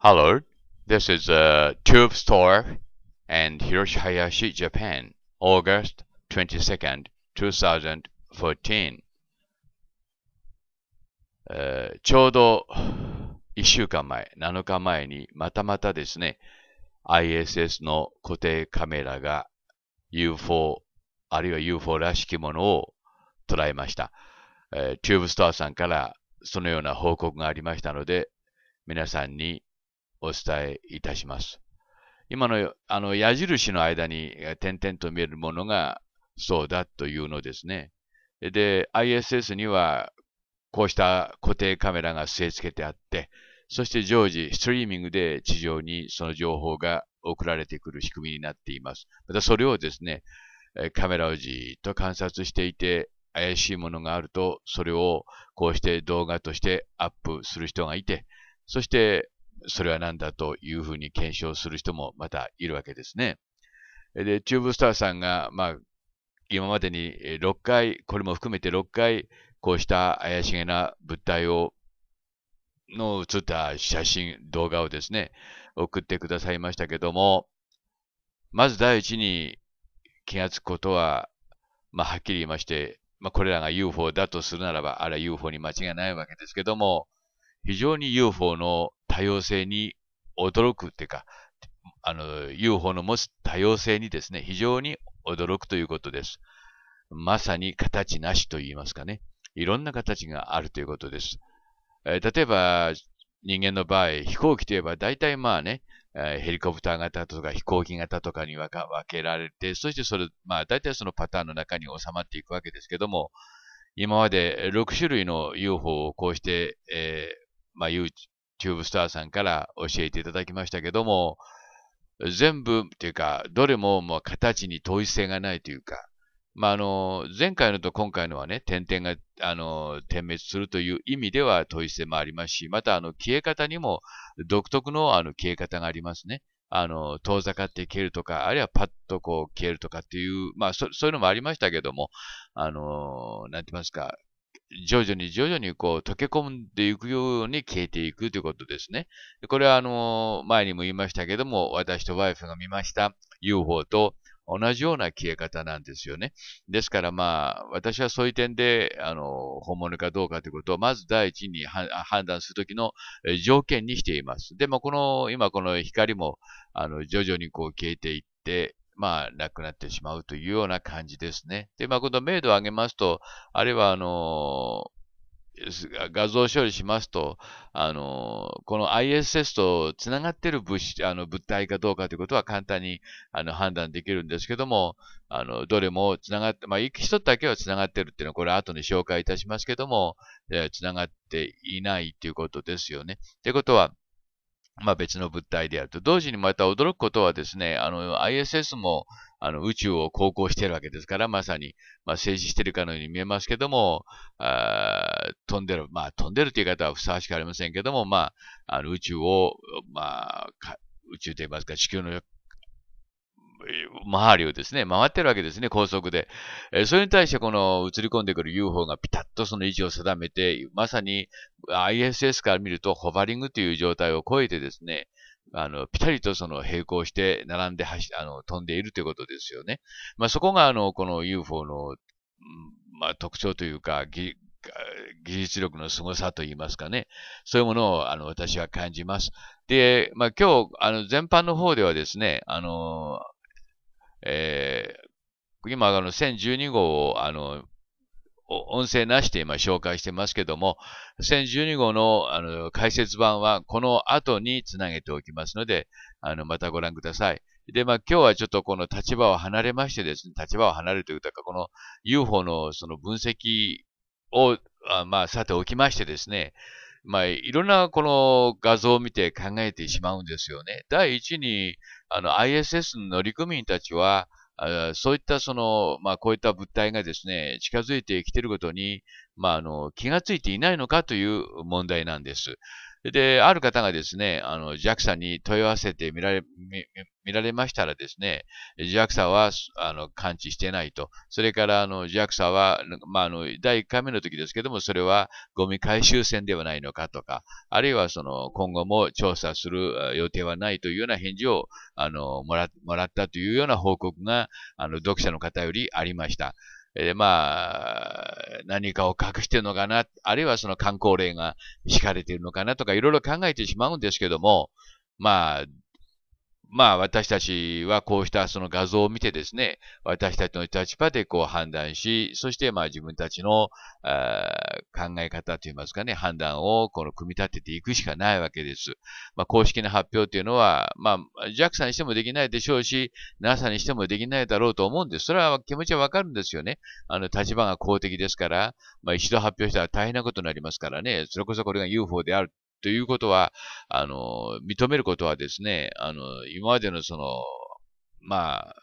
Hello, this is a tube store and Hiroshihayashi, Japan, August 22nd, 2014. えちょうど1週間前、7日前にまたまたですね、ISS の固定カメラが UFO、あるいは UFO らしきものを捉えました。え u チューブストアさんからそのような報告がありましたので、皆さんにお伝えいたします。今のあの矢印の間に点々と見えるものがそうだというのですね。で、ISS にはこうした固定カメラが据え付けてあって、そして常時ストリーミングで地上にその情報が送られてくる仕組みになっています。またそれをですね、カメラをじっと観察していて、怪しいものがあると、それをこうして動画としてアップする人がいて、そしてそれは何だというふうに検証する人もまたいるわけですね。で、チューブスターさんが、まあ、今までに6回、これも含めて6回、こうした怪しげな物体を、の写った写真、動画をですね、送ってくださいましたけども、まず第一に気がつくことは、まあ、はっきり言いまして、まあ、これらが UFO だとするならば、あれは UFO に間違いないわけですけども、非常に UFO の多様性に驚くっていうか、あの、UFO の持つ多様性にですね、非常に驚くということです。まさに形なしと言いますかね。いろんな形があるということです。えー、例えば、人間の場合、飛行機といえば大体まあね、えー、ヘリコプター型とか飛行機型とかに分けられて、そしてそれ、まあ大体そのパターンの中に収まっていくわけですけども、今まで6種類の UFO をこうして、えー、まあ、YouTube スターさんから教えていただきましたけども、全部っていうか、どれももう形に統一性がないというか、まあ、あの、前回のと今回のはね、点々が、あの、点滅するという意味では統一性もありますし、また、あの、消え方にも独特の、あの、消え方がありますね。あの、遠ざかって消えるとか、あるいはパッとこう消えるとかっていう、まあそ、そういうのもありましたけども、あの、なんて言いますか、徐々に徐々にこう溶け込んでいくように消えていくということですね。これはあの、前にも言いましたけども、私とワイフが見ました UFO と同じような消え方なんですよね。ですからまあ、私はそういう点で、あの、本物かどうかということを、まず第一に判断するときの条件にしています。でもこの、今この光も、あの、徐々にこう消えていって、まあ、なくなってしまうというような感じですね。で、まあ、今度、明度を上げますと、あるいは、あの画像処理しますと、あの、この ISS と繋がっている物あの、物体かどうかということは簡単に、あの、判断できるんですけども、あの、どれも繋がって、まあ、一つだけは繋がってるっていうのは、これ後で紹介いたしますけども、えな繋がっていないということですよね。ということは、まあ、別の物体であると。同時にまた驚くことはですね、あの ISS もあの宇宙を航行しているわけですから、まさに、まあ、静止しているかのように見えますけども、あ飛んでる、まあ、飛んでるという言い方はふさわしくありませんけども、まあ、あの宇宙を、まあ、宇宙といいますか、地球の周りをですね、回ってるわけですね、高速で。えー、それに対してこの映り込んでくる UFO がピタッとその位置を定めて、まさに ISS から見るとホバリングという状態を超えてですね、あの、リとその並行して並んで走、あの、飛んでいるということですよね。まあ、そこがあの、この UFO の、まあ、特徴というか、技術力の凄さといいますかね。そういうものを、あの、私は感じます。で、まあ、今日、あの、全般の方ではですね、あの、えー、今、あの、1012号を、あの、音声なしで今紹介してますけども、1012号のあの解説版はこの後につなげておきますので、あの、またご覧ください。で、まあ今日はちょっとこの立場を離れましてですね、立場を離れるというか、この UFO のその分析を、あまあさておきましてですね、まあいろんなこの画像を見て考えてしまうんですよね。第一に、あの、ISS の乗組員たちは、そういったその、まあ、こういった物体がですね、近づいてきていることに、まあ、あの、気がついていないのかという問題なんです。で、ある方がですね、あの、JAXA に問い合わせて見られ、見見られましたらですね、JAXA は、あの、感知してないと。それから、あの、JAXA は、まあ、あの、第1回目の時ですけども、それはゴミ回収船ではないのかとか、あるいはその、今後も調査する予定はないというような返事を、あの、もら、もらったというような報告が、あの、読者の方よりありました。えまあ、何かを隠してるのかな、あるいはその観光令が敷かれているのかなとかいろいろ考えてしまうんですけども、まあ、まあ私たちはこうしたその画像を見てですね、私たちの立場でこう判断し、そしてまあ自分たちの考え方といいますかね、判断をこの組み立てていくしかないわけです。まあ公式な発表というのは、まあ JAXA にしてもできないでしょうし、NASA にしてもできないだろうと思うんです。それは気持ちはわかるんですよね。あの立場が公的ですから、まあ一度発表したら大変なことになりますからね、それこそこれが UFO であるということは、あの、認めることはですね、あの、今までのその、まあ、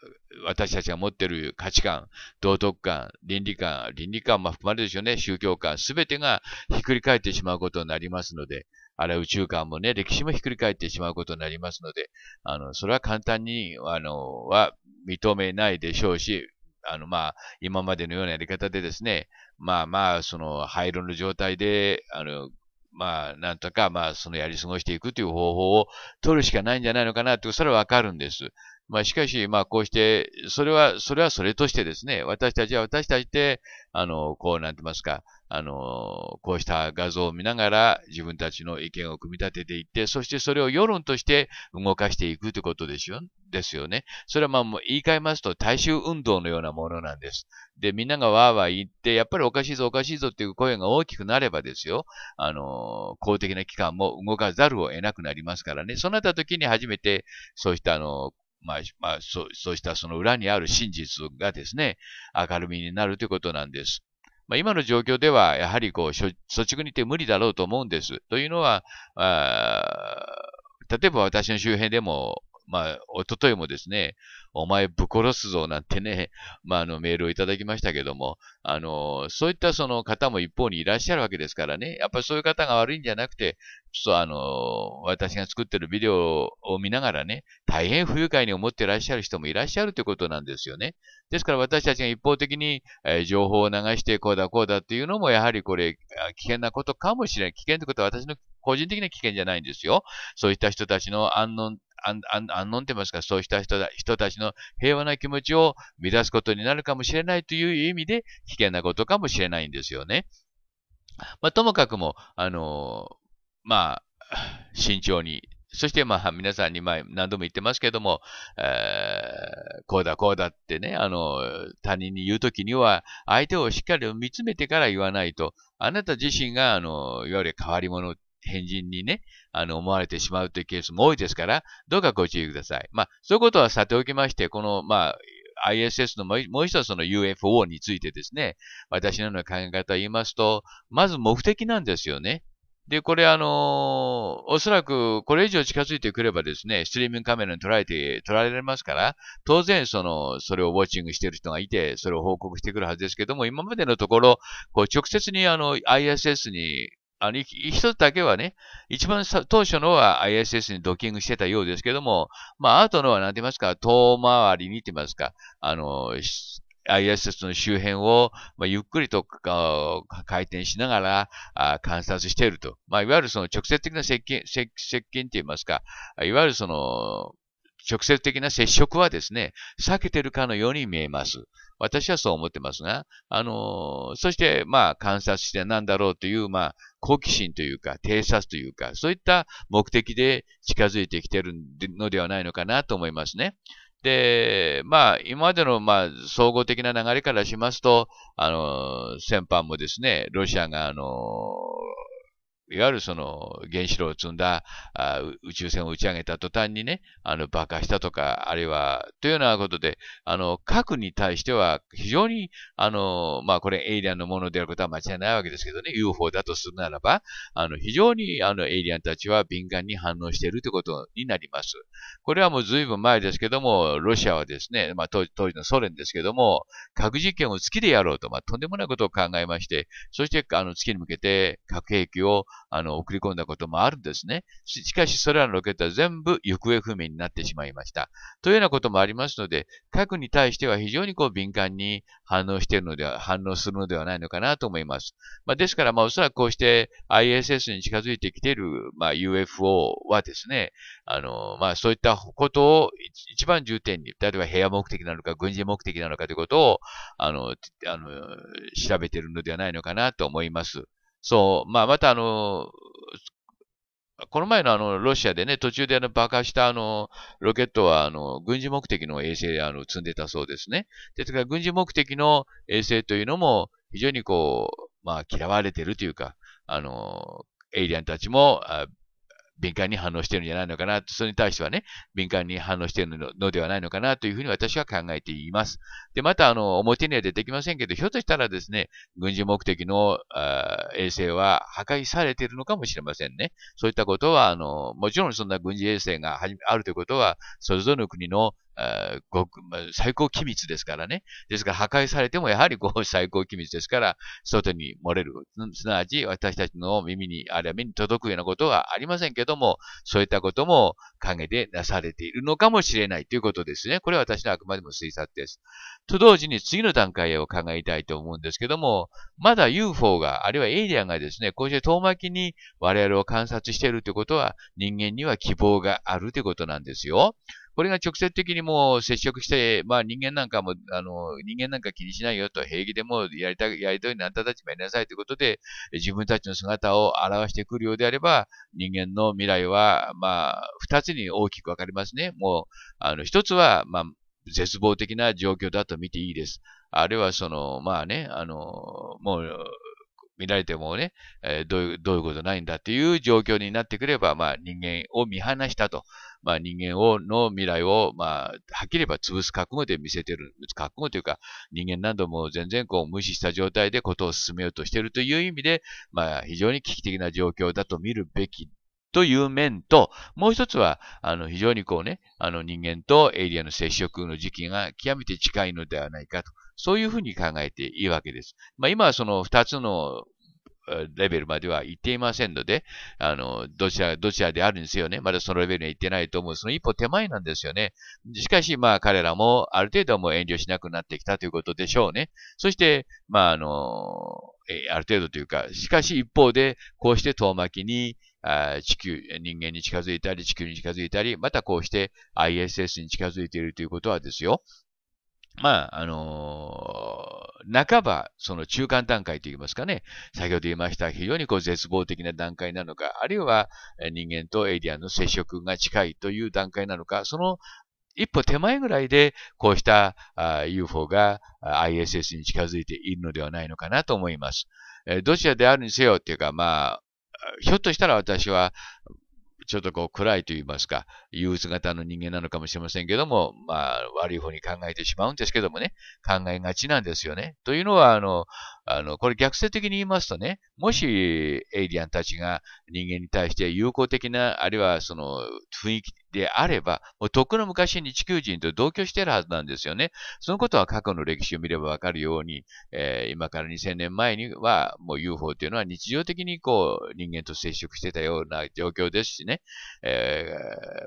私たちが持っている価値観、道徳観、倫理観、倫理観も含まれるでしょうね、宗教観、すべてがひっくり返ってしまうことになりますので、あれ宇宙観もね、歴史もひっくり返ってしまうことになりますので、あの、それは簡単に、あの、は認めないでしょうし、あの、まあ、今までのようなやり方でですね、まあまあ、その、廃炉の状態で、あの、まあ、なんとか、まあ、そのやり過ごしていくという方法を取るしかないんじゃないのかなって、それはわかるんです。まあ、しかし、まあ、こうして、それは、それはそれとしてですね、私たちは私たちで、あの、こう、なんて言いますか、あの、こうした画像を見ながら自分たちの意見を組み立てていって、そしてそれを世論として動かしていくということですよですよね。それはまあもう言い換えますと大衆運動のようなものなんです。で、みんながわーわー言って、やっぱりおかしいぞおかしいぞっていう声が大きくなればですよ、あの、公的な機関も動かざるを得なくなりますからね。そうなった時に初めて、そうしたあの、まあ、まあ、そう、そうしたその裏にある真実がですね、明るみになるということなんです。まあ、今の状況では、やはりこう、率直に言って無理だろうと思うんです。というのは、あ例えば私の周辺でも、まあ、おとといもですね、お前ぶっ殺すぞなんてね、まあ、あの、メールをいただきましたけども、あの、そういったその方も一方にいらっしゃるわけですからね、やっぱりそういう方が悪いんじゃなくて、ちょっとあの、私が作ってるビデオを見ながらね、大変不愉快に思っていらっしゃる人もいらっしゃるということなんですよね。ですから私たちが一方的に、えー、情報を流してこうだこうだっていうのもやはりこれ危険なことかもしれない。危険ってことは私の個人的な危険じゃないんですよ。そういった人たちの安穏安穏って言いますか、そうした人だ人たちの平和な気持ちを乱すことになるかもしれないという意味で、危険なことかもしれないんですよね。まあ、ともかくも、あのー、まあ、慎重に、そしてまあ皆さんにあ、何度も言ってますけども、えー、こうだこうだってね、あの、他人に言うときには、相手をしっかり見つめてから言わないと、あなた自身が、あの、いわゆる変わり者変人にね、あの、思われてしまうというケースも多いですから、どうかご注意ください。まあ、そういうことはさておきまして、この、まあ、ISS のもう一つその UFO についてですね、私のような考え方を言いますと、まず目的なんですよね。で、これあのー、おそらくこれ以上近づいてくればですね、ストリーミングカメラに捉えて、捉えられますから、当然その、それをウォッチングしている人がいて、それを報告してくるはずですけども、今までのところ、こう直接にあの、ISS にあの、一つだけはね、一番当初のは ISS にドッキングしてたようですけども、まあ、後のは何て言いますか、遠回りにって言いますか、あの、ISS の周辺を、まあ、ゆっくりと回転しながらあ観察していると。まあ、いわゆるその直接的な接近、接近って言いますか、いわゆるその、直接的な接触はですね、避けてるかのように見えます。私はそう思ってますが、あのー、そして、まあ、観察して何だろうという、まあ、好奇心というか、偵察というか、そういった目的で近づいてきてるのではないのかなと思いますね。で、まあ、今までの、まあ、総合的な流れからしますと、あのー、先般もですね、ロシアが、あのーいわゆるその原子炉を積んだあ宇宙船を打ち上げた途端にね、あの爆破したとか、あるいは、というようなことで、あの、核に対しては非常に、あの、まあ、これエイリアンのものであることは間違いないわけですけどね、UFO だとするならば、あの、非常にあのエイリアンたちは敏感に反応しているということになります。これはもう随分前ですけども、ロシアはですね、まあ、当時のソ連ですけども、核実験を月でやろうと、まあ、とんでもないことを考えまして、そして、あの、月に向けて核兵器をあの、送り込んだこともあるんですね。しかし、それらのロケットは全部行方不明になってしまいました。というようなこともありますので、核に対しては非常にこう敏感に反応しているのでは、反応するのではないのかなと思います。まあ、ですから、まあ、おそらくこうして ISS に近づいてきている、まあ、UFO はですね、あの、まあ、そういったことを一番重点に、例えば部屋目的なのか、軍事目的なのかということを、あの、あの調べているのではないのかなと思います。そう、まあ、またあの、この前のあの、ロシアでね、途中であの、爆破したあの、ロケットはあの、軍事目的の衛星であの、積んでたそうですね。ですから、軍事目的の衛星というのも、非常にこう、まあ、嫌われてるというか、あの、エイリアンたちも、敏感に反応してるんじゃないのかな、それに対してはね、敏感に反応しているのではないのかなというふうに私は考えています。で、また、あの、表には出てきませんけど、ひょっとしたらですね、軍事目的の衛星は破壊されているのかもしれませんね。そういったことは、あの、もちろんそんな軍事衛星があるということは、それぞれの国の最高機密ですからね。ですから破壊されてもやはりこう最高機密ですから、外に漏れる。すなわち私たちの耳に、あるいは目に届くようなことはありませんけども、そういったことも陰でなされているのかもしれないということですね。これは私のあくまでも推察です。と同時に次の段階を考えたいと思うんですけども、まだ UFO が、あるいはエイリアンがですね、こうして遠巻きに我々を観察しているということは、人間には希望があるということなんですよ。これが直接的にもう接触して、まあ人間なんかも、あの、人間なんか気にしないよと、平気でもやりたい、やりたいなあんたたちもやりなさいということで、自分たちの姿を表してくるようであれば、人間の未来は、まあ、二つに大きく分かりますね。もう、あの、一つは、まあ、絶望的な状況だと見ていいです。あるいはその、まあね、あの、もう、見られてもね、えー、どういう、どういうことないんだっていう状況になってくれば、まあ人間を見放したとまあ、人間を、の未来を、まあ、はっきり言えば潰す覚悟で見せてる、覚悟というか、人間なども全然こう無視した状態でことを進めようとしているという意味で、まあ、非常に危機的な状況だと見るべきという面と、もう一つは、あの、非常にこうね、あの、人間とエイリアンの接触の時期が極めて近いのではないかと、そういうふうに考えていいわけです。まあ、今はその二つのレベルまでは行っていませんので、あの、どちら、どちらであるんですよね、まだそのレベルには行ってないと思う、その一歩手前なんですよね。しかし、まあ、彼らもある程度はもう遠慮しなくなってきたということでしょうね。そして、まあ、あの、えある程度というか、しかし一方で、こうして遠巻きに、地球、人間に近づいたり、地球に近づいたり、またこうして ISS に近づいているということはですよ。まあ、あのー半ば、その中間段階といいますかね、先ほど言いました、非常にこう絶望的な段階なのか、あるいは人間とエイリアンの接触が近いという段階なのか、その一歩手前ぐらいで、こうした UFO が ISS に近づいているのではないのかなと思います。どちらであるにせよっていうか、まあ、ひょっとしたら私は、ちょっとこう暗いと言いますか、憂鬱型の人間なのかもしれませんけども、まあ悪い方に考えてしまうんですけどもね、考えがちなんですよね。というのは、あの、あの、これ逆説的に言いますとね、もしエイリアンたちが人間に対して友好的な、あるいはその雰囲気であれば、もうとっくの昔に地球人と同居してるはずなんですよね。そのことは過去の歴史を見ればわかるように、えー、今から2000年前にはもう UFO というのは日常的にこう人間と接触してたような状況ですしね、え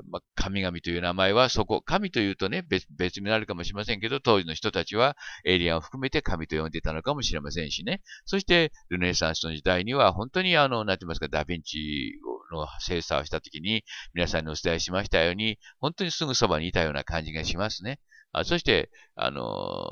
ー、まあ、神々という名前はそこ、神というとね別、別になるかもしれませんけど、当時の人たちはエイリアンを含めて神と呼んでいたのかもしれませんしね。そして、ルネサンスの時代には、本当にあの、なんて言いますか、ダヴィンチの精査をしたときに、皆さんにお伝えしましたように、本当にすぐそばにいたような感じがしますね。あそして、あの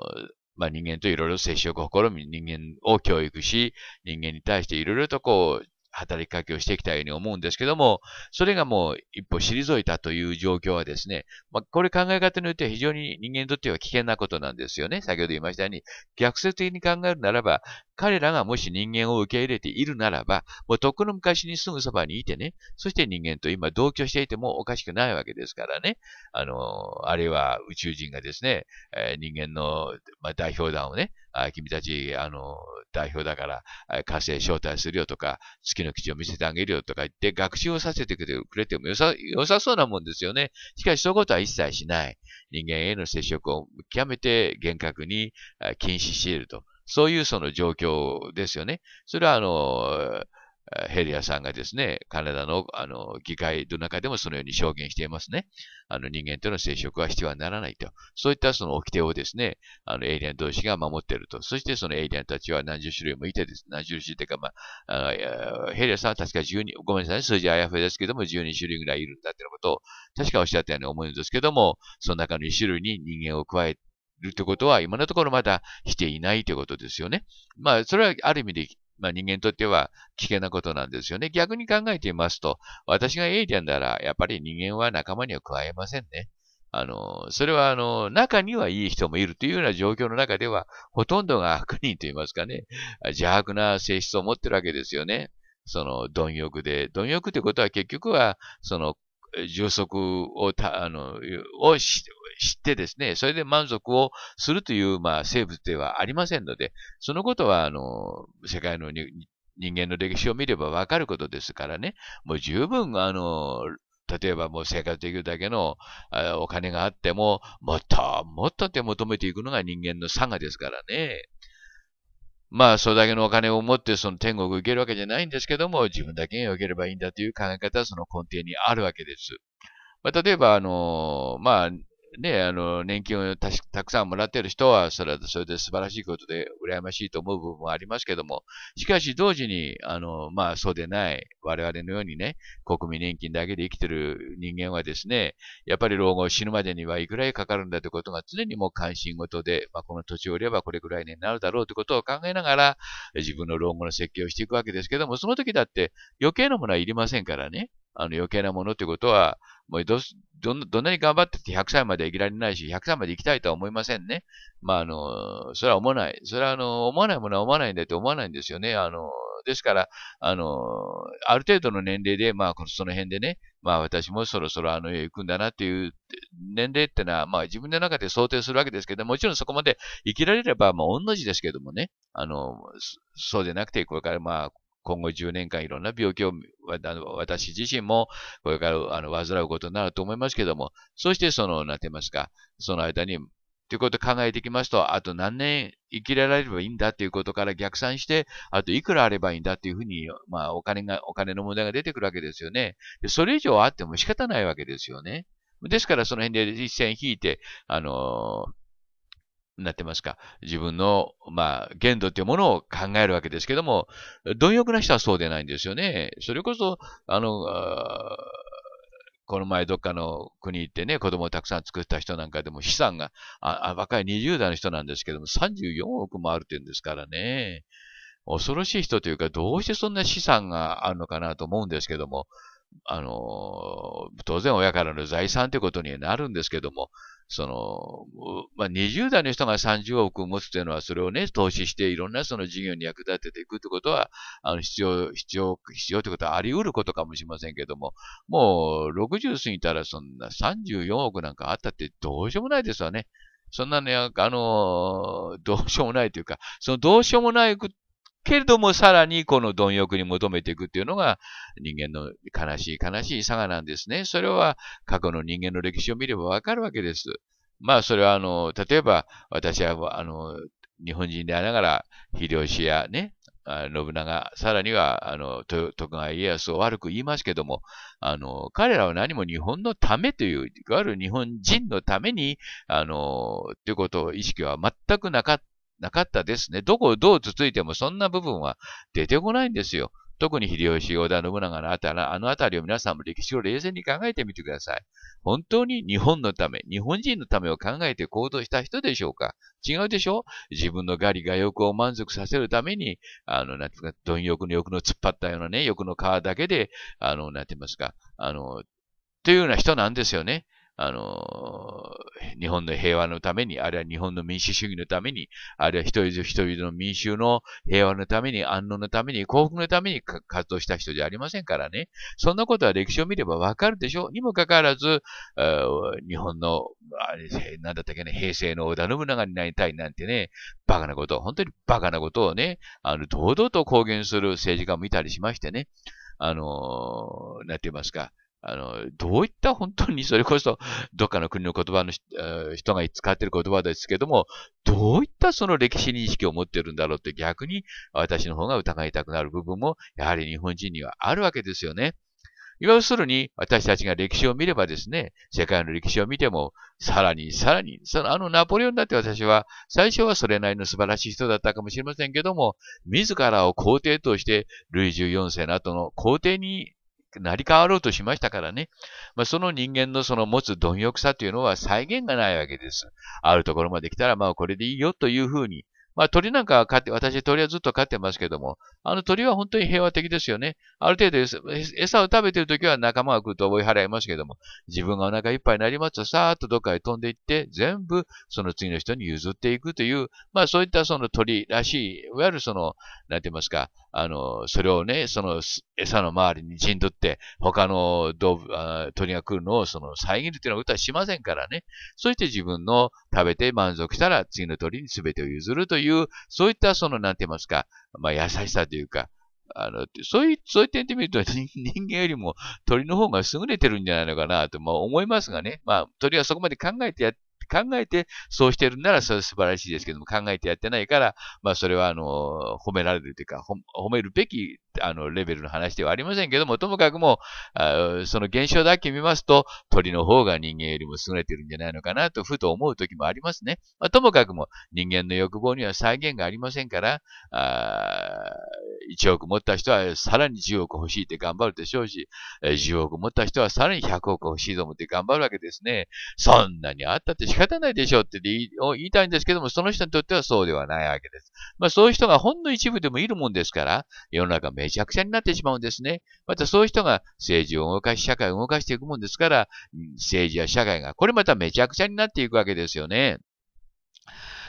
まあ、人間といろいろ接触を試み、人間を教育し、人間に対していろいろとこう、働きかけをしてきたように思うんですけども、それがもう一歩退いたという状況はですね、まあ、これ考え方によっては非常に人間にとっては危険なことなんですよね。先ほど言いましたように、逆説的に考えるならば、彼らがもし人間を受け入れているならば、もうとっくの昔にすぐそばにいてね、そして人間と今同居していてもおかしくないわけですからね、あの、あるいは宇宙人がですね、えー、人間の、まあ、代表団をね、あ君たち、あの、代表だから、火星招待するよとか、月の基地を見せてあげるよとか言って、学習をさせてくれても良さ、良さそうなもんですよね。しかし、そういうことは一切しない。人間への接触を極めて厳格に禁止していると。そういうその状況ですよね。それは、あの、ヘリアさんがですね、カナダのあの議会の中でもそのように証言していますね。あの人間との接触は必要はならないと。そういったその掟をですね、あのエイリアン同士が守っていると。そしてそのエイリアンたちは何十種類もいてです。何十種類というか、まあ、あヘリアさんは確か12、ごめんなさい、数字あやふやですけども、12種類ぐらいいるんだということを、確かおっしゃったように思うんですけども、その中の1種類に人間を加えて、るってことは、今のところまだしていないということですよね。まあ、それはある意味でまあ、人間にとっては危険なことなんですよね。逆に考えてみますと、私がエイリアンなら、やっぱり人間は仲間には加えませんね。あの、それはあの、中にはいい人もいるというような状況の中では、ほとんどが悪人といいますかね、邪悪な性質を持ってるわけですよね。その、貪欲で。貪欲ってことは結局は、その、充足をた、あの、を知ってですね、それで満足をするという、まあ、生物ではありませんので、そのことは、あの、世界の人間の歴史を見ればわかることですからね、もう十分、あの、例えばもう生活できるだけのお金があっても、もっともっと手を求めていくのが人間の差がですからね。まあ、それだけのお金を持ってその天国を受けるわけじゃないんですけども、自分だけに受ければいいんだという考え方はその根底にあるわけです。まあ、例えば、あの、まあ、ね、あの、年金をたたくさんもらってる人は、それはそれで素晴らしいことで、羨ましいと思う部分もありますけども、しかし同時に、あの、まあ、そうでない、我々のようにね、国民年金だけで生きてる人間はですね、やっぱり老後死ぬまでにはいくらかかるんだということが常にもう関心事で、まあ、この土地を売ればこれくらいになるだろうということを考えながら、自分の老後の設計をしていくわけですけども、その時だって余計なものはいりませんからね。あの余計なものということは、もうど、ど、どんなに頑張ってて100歳まで生きられないし、100歳まで生きたいとは思いませんね。まあ、あの、それは思わない。それは、あの、思わないものは思わないんだって思わないんですよね。あの、ですから、あの、ある程度の年齢で、まあ、その辺でね、まあ、私もそろそろあの世へ行くんだなっていう年齢ってのは、まあ、自分の中で想定するわけですけど、もちろんそこまで生きられれば、まあ、同じですけどもね、あの、そうでなくて、これからまあ、今後10年間いろんな病気を、私自身もこれからあの患うことになると思いますけども、そしてその、なってますか、その間に、ということを考えていきますと、あと何年生きられればいいんだっていうことから逆算して、あといくらあればいいんだっていうふうに、まあお金が、お金の問題が出てくるわけですよね。それ以上あっても仕方ないわけですよね。ですからその辺で一線引いて、あのーなってますか。自分の、まあ、限度というものを考えるわけですけども、貪欲な人はそうでないんですよね。それこそ、あの、あこの前どっかの国行ってね、子供をたくさん作った人なんかでも資産が、あ若い20代の人なんですけども、34億もあるって言うんですからね。恐ろしい人というか、どうしてそんな資産があるのかなと思うんですけども、あの、当然親からの財産ということになるんですけども、その、まあ、20代の人が30億持つというのは、それをね、投資していろんなその事業に役立てていくということは、あの、必要、必要、必要ということはあり得ることかもしれませんけども、もう60過ぎたらそんな34億なんかあったってどうしようもないですわね。そんなね、あの、どうしようもないというか、そのどうしようもないけれども、さらにこの貪欲に求めていくっていうのが人間の悲しい悲しい差がなんですね。それは過去の人間の歴史を見ればわかるわけです。まあ、それはあの、例えば私はあの、日本人でありながら、秀吉やね、信長、さらには、あの、徳川家康を悪く言いますけども、あの、彼らは何も日本のためという、いわゆる日本人のために、あの、ということを意識は全くなかった。なかったですね。どこをどうつついてもそんな部分は出てこないんですよ。特に秀吉、織田信長のあたら、あのあたりを皆さんも歴史を冷静に考えてみてください。本当に日本のため、日本人のためを考えて行動した人でしょうか違うでしょ自分のガリが欲を満足させるために、あの、なんていうか、貪欲の欲の突っ張ったようなね、欲の皮だけで、あの、なんて言いますか、あの、というような人なんですよね。あの、日本の平和のために、あるいは日本の民主主義のために、あるいは人々人々の民衆の平和のために、安穏のために、幸福のために活動した人じゃありませんからね。そんなことは歴史を見ればわかるでしょう。にもかかわらず、日本の、あれ、なんだったっけね、平成の織田信長になりたいなんてね、バカなこと、本当にバカなことをね、あの、堂々と公言する政治家もいたりしましてね、あの、なんて言いますか、あの、どういった本当にそれこそ、どっかの国の言葉の人が使っている言葉ですけども、どういったその歴史認識を持っているんだろうって逆に私の方が疑いたくなる部分も、やはり日本人にはあるわけですよね。要するに、私たちが歴史を見ればですね、世界の歴史を見ても、さらにさらに、そのあのナポレオンだって私は、最初はそれなりの素晴らしい人だったかもしれませんけども、自らを皇帝として、ルイ14世の後の皇帝に成り変わろうとしましたからね。まあ、その人間のその持つ貪欲さというのは再現がないわけです。あるところまで来たら、まあこれでいいよというふうに。まあ鳥なんかは飼って、私鳥はずっと飼ってますけども、あの鳥は本当に平和的ですよね。ある程度餌を食べてるときは仲間が来ると追い払いますけども、自分がお腹いっぱいになりますとさーっとどっかへ飛んでいって、全部その次の人に譲っていくという、まあそういったその鳥らしい、いわゆるその、なんて言いますか、あの、それをね、その餌の周りに陣取って、他の動物あ、鳥が来るのをその遮るというのは歌はしませんからね。そして自分の食べて満足したら次の鳥に全てを譲るという、そういったその、なんて言いますか、まあ優しさというか、あの、そういう、そういう点で見ると 人間よりも鳥の方が優れてるんじゃないのかなと、まあ、思いますがね。まあ鳥はそこまで考えてやっ考えて、そうしてるんならそれは素晴らしいですけども、考えてやってないから、まあそれはあの、褒められるというか、褒めるべきあの、レベルの話ではありませんけども、ともかくもその現象だけ見ますと、鳥の方が人間よりも優れてるんじゃないのかなと、ふと思う時もありますね。まあ、ともかくも人間の欲望には再現がありませんから、あ1億持った人はさらに10億欲しいって頑張るでしょうし、10億持った人はさらに100億欲しいと思って頑張るわけですね。そんなにあったって仕方ないでしょうって言いたいんですけども、その人にとってはそうではないわけです。まあそういう人がほんの一部でもいるもんですから、世の中め弱者になってしまうんですね。またそういう人が政治を動かし、社会を動かしていくもんですから、政治や社会が、これまためちゃくちゃになっていくわけですよね。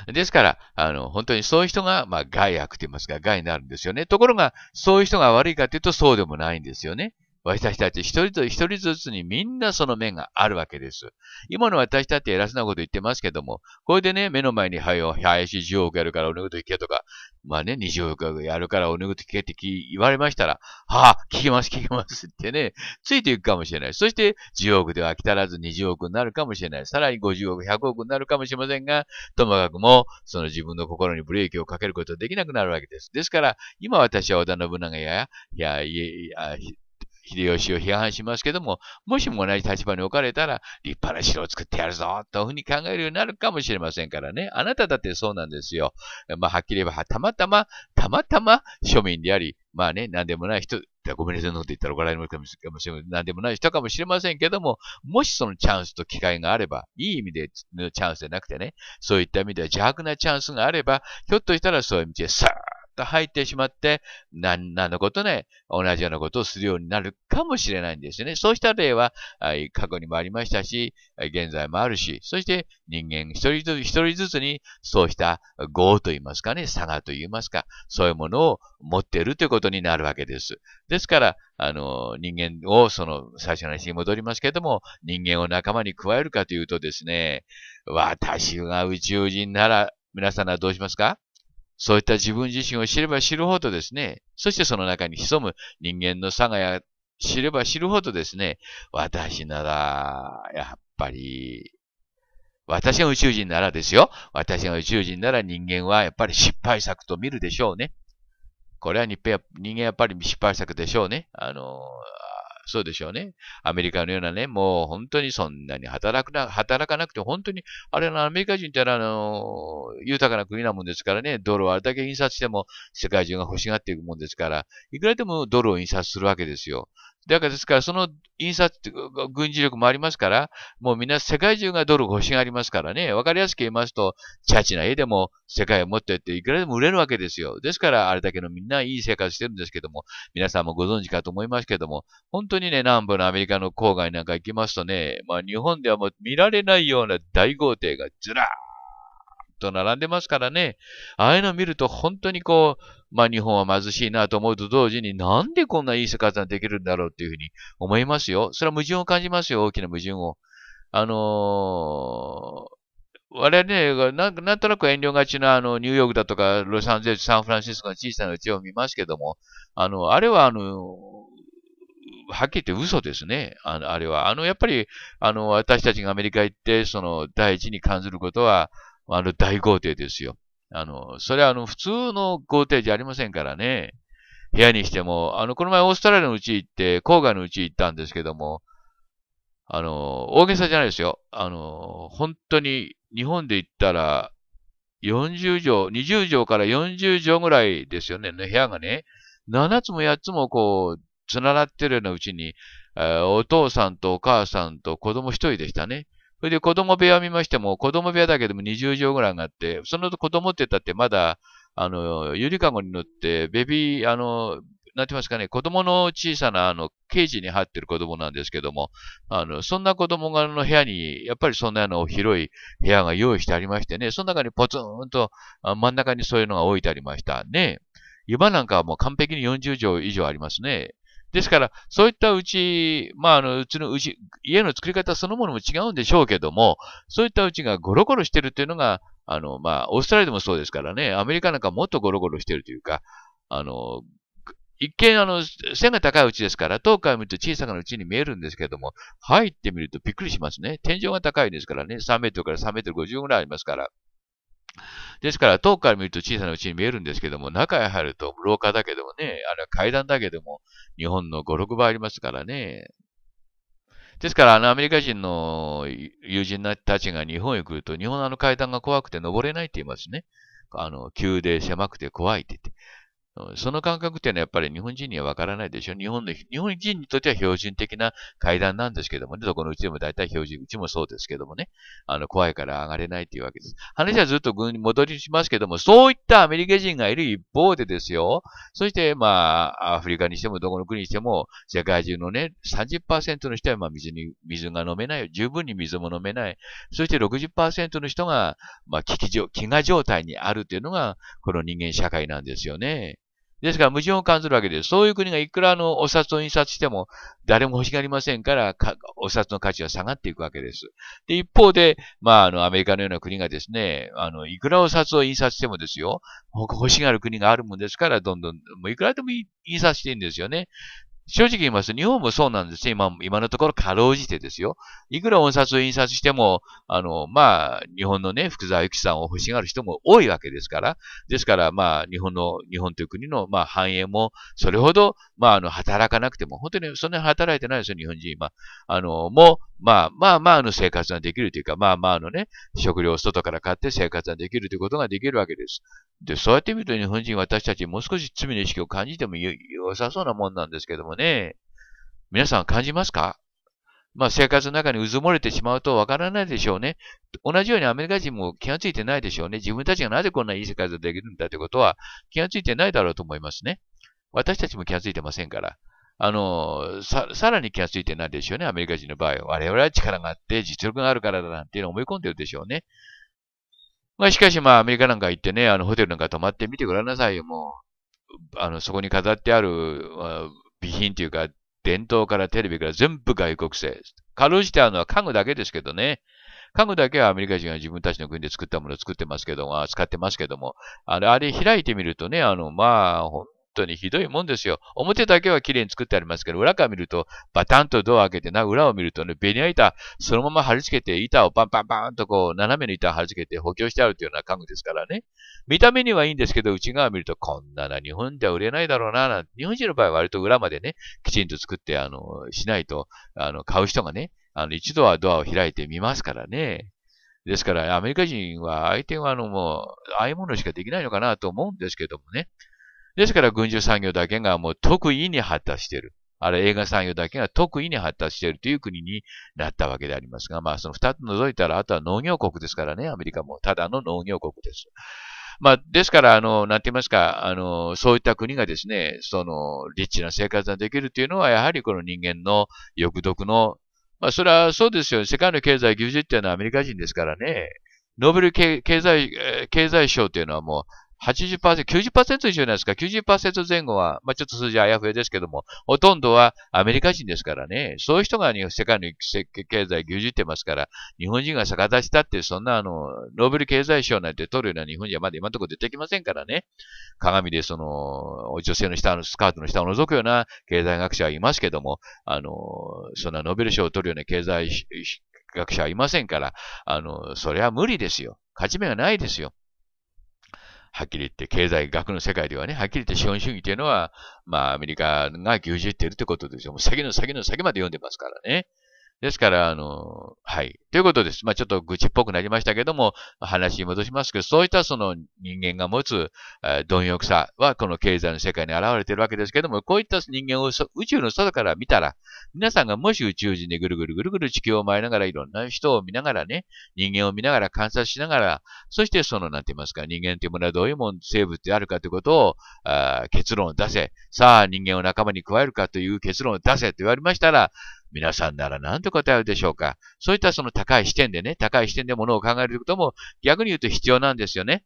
ですから、あの、本当にそういう人が、まあ、害悪と言いますか、害になるんですよね。ところが、そういう人が悪いかというと、そうでもないんですよね。私たち一人と一人ずつにみんなその面があるわけです。今の私だって偉そうなこと言ってますけども、これでね、目の前に、はよ、林10億やるからおぬぐと聞けとか、まあね、20億やるからおぬぐと聞けって言われましたら、はあ、聞きます聞きますってね、ついていくかもしれない。そして、10億では飽き足らず20億になるかもしれない。さらに50億、100億になるかもしれませんが、ともかくも、その自分の心にブレーキをかけることができなくなるわけです。ですから、今私は織田信長や、いや、いや、いや秀吉を批判しますけども、もしも同じ立場に置かれたら、立派な城を作ってやるぞ、というふうに考えるようになるかもしれませんからね。あなただってそうなんですよ。まあ、はっきり言えば、たまたま、たまたま庶民であり、まあね、なんでもない人、ごめんなさいのこと言ったら怒られるかもしれません。なんでもない人かもしれませんけども、もしそのチャンスと機会があれば、いい意味でのチャンスじゃなくてね、そういった意味では邪悪なチャンスがあれば、ひょっとしたらそういう道でさーと入ってしまって、何のことね、同じようなことをするようになるかもしれないんですよね。そうした例は、過去にもありましたし、現在もあるし、そして人間一人ずつ一人ずつに、そうした業といいますかね、差がといいますか、そういうものを持っているということになるわけです。ですから、あの、人間を、その、最初の話に戻りますけれども、人間を仲間に加えるかというとですね、私が宇宙人なら、皆さんはどうしますかそういった自分自身を知れば知るほどですね、そしてその中に潜む人間の差がや知れば知るほどですね、私なら、やっぱり、私が宇宙人ならですよ。私が宇宙人なら人間はやっぱり失敗作と見るでしょうね。これは日本人間やっぱり失敗作でしょうね。あの、そうでしょうね。アメリカのようなね、もう本当にそんなに働くな、働かなくて、本当に、あれのアメリカ人ってあの、豊かな国なもんですからね、ドルをあれだけ印刷しても世界中が欲しがっていくもんですから、いくらでもドルを印刷するわけですよ。だからですから、その印刷、軍事力もありますから、もうみんな世界中がドル欲しがりますからね、わかりやすく言いますと、チャチな絵でも世界を持ってっていくらでも売れるわけですよ。ですから、あれだけのみんないい生活してるんですけども、皆さんもご存知かと思いますけども、本当にね、南部のアメリカの郊外なんか行きますとね、まあ日本ではもう見られないような大豪邸がずらーと並んでますからね。ああいうのを見ると本当にこう、まあ日本は貧しいなと思うと同時になんでこんないい生活ができるんだろうっていうふうに思いますよ。それは矛盾を感じますよ、大きな矛盾を。あのー我々ね、なんなんとなく遠慮がちな、あの、ニューヨークだとか、ロサンゼルス、サンフランシスコの小さな家を見ますけども、あの、あれは、あの、はっきり言って嘘ですね。あの、あれは。あの、やっぱり、あの、私たちがアメリカ行って、その、第一に感じることは、あの、大豪邸ですよ。あの、それはあの、普通の豪邸じゃありませんからね。部屋にしても、あの、この前オーストラリアのうち行って、郊外のうち行ったんですけども、あの、大げさじゃないですよ。あの、本当に日本で言ったら、40畳、20畳から40畳ぐらいですよね、部屋がね。7つも8つもこう、つながってるようなうちに、えー、お父さんとお母さんと子供一人でしたね。それで子供部屋を見ましても、子供部屋だけでも20畳ぐらいがあって、その子供って言ったってまだ、あの、ゆりかごに乗って、ベビー、あの、なんて言いますかね、子供の小さな、あの、ケージに入ってる子供なんですけども、あの、そんな子供がの部屋に、やっぱりそんなような広い部屋が用意してありましてね、その中にポツンと真ん中にそういうのが置いてありましたね。湯場なんかはもう完璧に40畳以上ありますね。ですから、そういったうち、まあ、あの、うちのうち、家の作り方そのものも違うんでしょうけども、そういったうちがゴロゴロしてるというのが、あの、まあ、オーストラリアでもそうですからね、アメリカなんかもっとゴロゴロしてるというか、あの、一見、あの、背が高いうちですから、遠くから見ると小さなうちに見えるんですけども、入ってみるとびっくりしますね。天井が高いですからね、3メートルから3メートル50ぐらいありますから。ですから、遠くから見ると小さな家に見えるんですけども、中へ入ると廊下だけどもね、あれは階段だけども日本の5、6倍ありますからね。ですから、あのアメリカ人の友人たちが日本へ来ると、日本のあの階段が怖くて登れないって言いますね。あの、急で狭くて怖いって言って。その感覚っていうのはやっぱり日本人にはわからないでしょ。日本の、日本人にとっては標準的な階段なんですけどもね、どこのうちでも大体標準、うちもそうですけどもね、あの、怖いから上がれないっていうわけです。話はずっと軍に戻りしますけども、そういったアメリカ人がいる一方でですよ、そして、まあ、アフリカにしてもどこの国にしても、世界中のね、30%の人はまあ水に、水が飲めない、十分に水も飲めない、そして60%の人が、まあ、危機状、飢餓状態にあるというのが、この人間社会なんですよね。ですから矛盾を感じるわけです。そういう国がいくらのお札を印刷しても誰も欲しがりませんからお札の価値は下がっていくわけです。で、一方で、まあ、あの、アメリカのような国がですね、あの、いくらお札を印刷してもですよ、欲しがる国があるもんですから、どんどん、もういくらでも印刷していいんですよね。正直言いますと、日本もそうなんですね。今、今のところかろうじてですよ。いくら音札を印刷しても、あの、まあ、日本のね、福沢諭吉さんを欲しがる人も多いわけですから、ですから、まあ、日本の、日本という国の、まあ、繁栄も、それほど、まあ、あの、働かなくても、本当にそんなに働いてないですよ、日本人今。あの、もう、まあ、まあまああの生活ができるというか、まあまあのね、食料を外から買って生活ができるということができるわけです。で、そうやって見ると日本人、私たちもう少し罪の意識を感じても良さそうなもんなんですけどもね。ね、皆さん感じますかまあ生活の中にうずもれてしまうとわからないでしょうね。同じようにアメリカ人も気がついてないでしょうね。自分たちがなぜこんないい世界でできるんだということは気がついてないだろうと思いますね。私たちも気がついてませんから。あの、さ、さらに気がついてないでしょうね。アメリカ人の場合は。我々は力があって実力があるからだなんていうのを思い込んでるでしょうね。まあしかしまあアメリカなんか行ってね、あのホテルなんか泊まってみてごらんなさいよ、もう。あの、そこに飾ってある、備品というか、電灯からテレビから全部外国製。かろうじてあるのは家具だけですけどね。家具だけはアメリカ人が自分たちの国で作ったものを作ってますけども、使ってますけども、あれ、あれ開いてみるとね、あの、まあ、当にひどいもんですよ。表だけは綺麗に作ってありますけど、裏から見ると、バタンとドア開けてな、裏を見るとね、ベニヤ板、そのまま貼り付けて、板をバンバンバンとこう、斜めの板を貼り付けて補強してあるというような家具ですからね。見た目にはいいんですけど、内側見ると、こんなな、日本では売れないだろうな、な日本人の場合は割と裏までね、きちんと作って、あの、しないと、あの、買う人がね、あの、一度はドアを開いてみますからね。ですから、アメリカ人は相手はあのもう、ああいうものしかできないのかなと思うんですけどもね。ですから軍需産業だけがもう特異に発達している。あれ映画産業だけが特異に発達しているという国になったわけでありますが、まあその二つ除いたら、あとは農業国ですからね、アメリカもただの農業国です。まあですから、あの、なんて言いますか、あの、そういった国がですね、その、リッチな生活ができるというのは、やはりこの人間の欲読の、まあそれはそうですよ。世界の経済牛耳っていうのはアメリカ人ですからね。ノーベル経済、経済賞というのはもう80%、90%以上じゃないですか。90%前後は、まあ、ちょっと数字あやふやですけども、ほとんどはアメリカ人ですからね。そういう人が世界の経済牛耳ってますから、日本人が逆立ちたって、そんなあの、ノーベル経済賞なんて取るような日本人はまだ今のところ出てきませんからね。鏡でその、女性の下の、スカートの下を覗くような経済学者はいますけども、あの、そんなノーベル賞を取るような経済学者はいませんから、あの、それは無理ですよ。勝ち目がないですよ。はっきり言って経済学の世界ではね、はっきり言って資本主義というのは、まあアメリカが牛耳っているということですよ。もう先の先の先まで読んでますからね。ですから、あの、はい。ということです。まあ、ちょっと愚痴っぽくなりましたけども、話に戻しますけど、そういったその人間が持つ、えー、貪欲さはこの経済の世界に現れているわけですけども、こういった人間を宇宙の外から見たら、皆さんがもし宇宙人でぐるぐるぐるぐる地球を回りながらいろんな人を見ながらね、人間を見ながら観察しながら、そしてその、なんて言いますか、人間というものはどういうもん生物であるかということを、あ結論を出せ。さあ、人間を仲間に加えるかという結論を出せと言われましたら、皆さんなら何て答えるでしょうかそういったその高い視点でね、高い視点でものを考えることも逆に言うと必要なんですよね。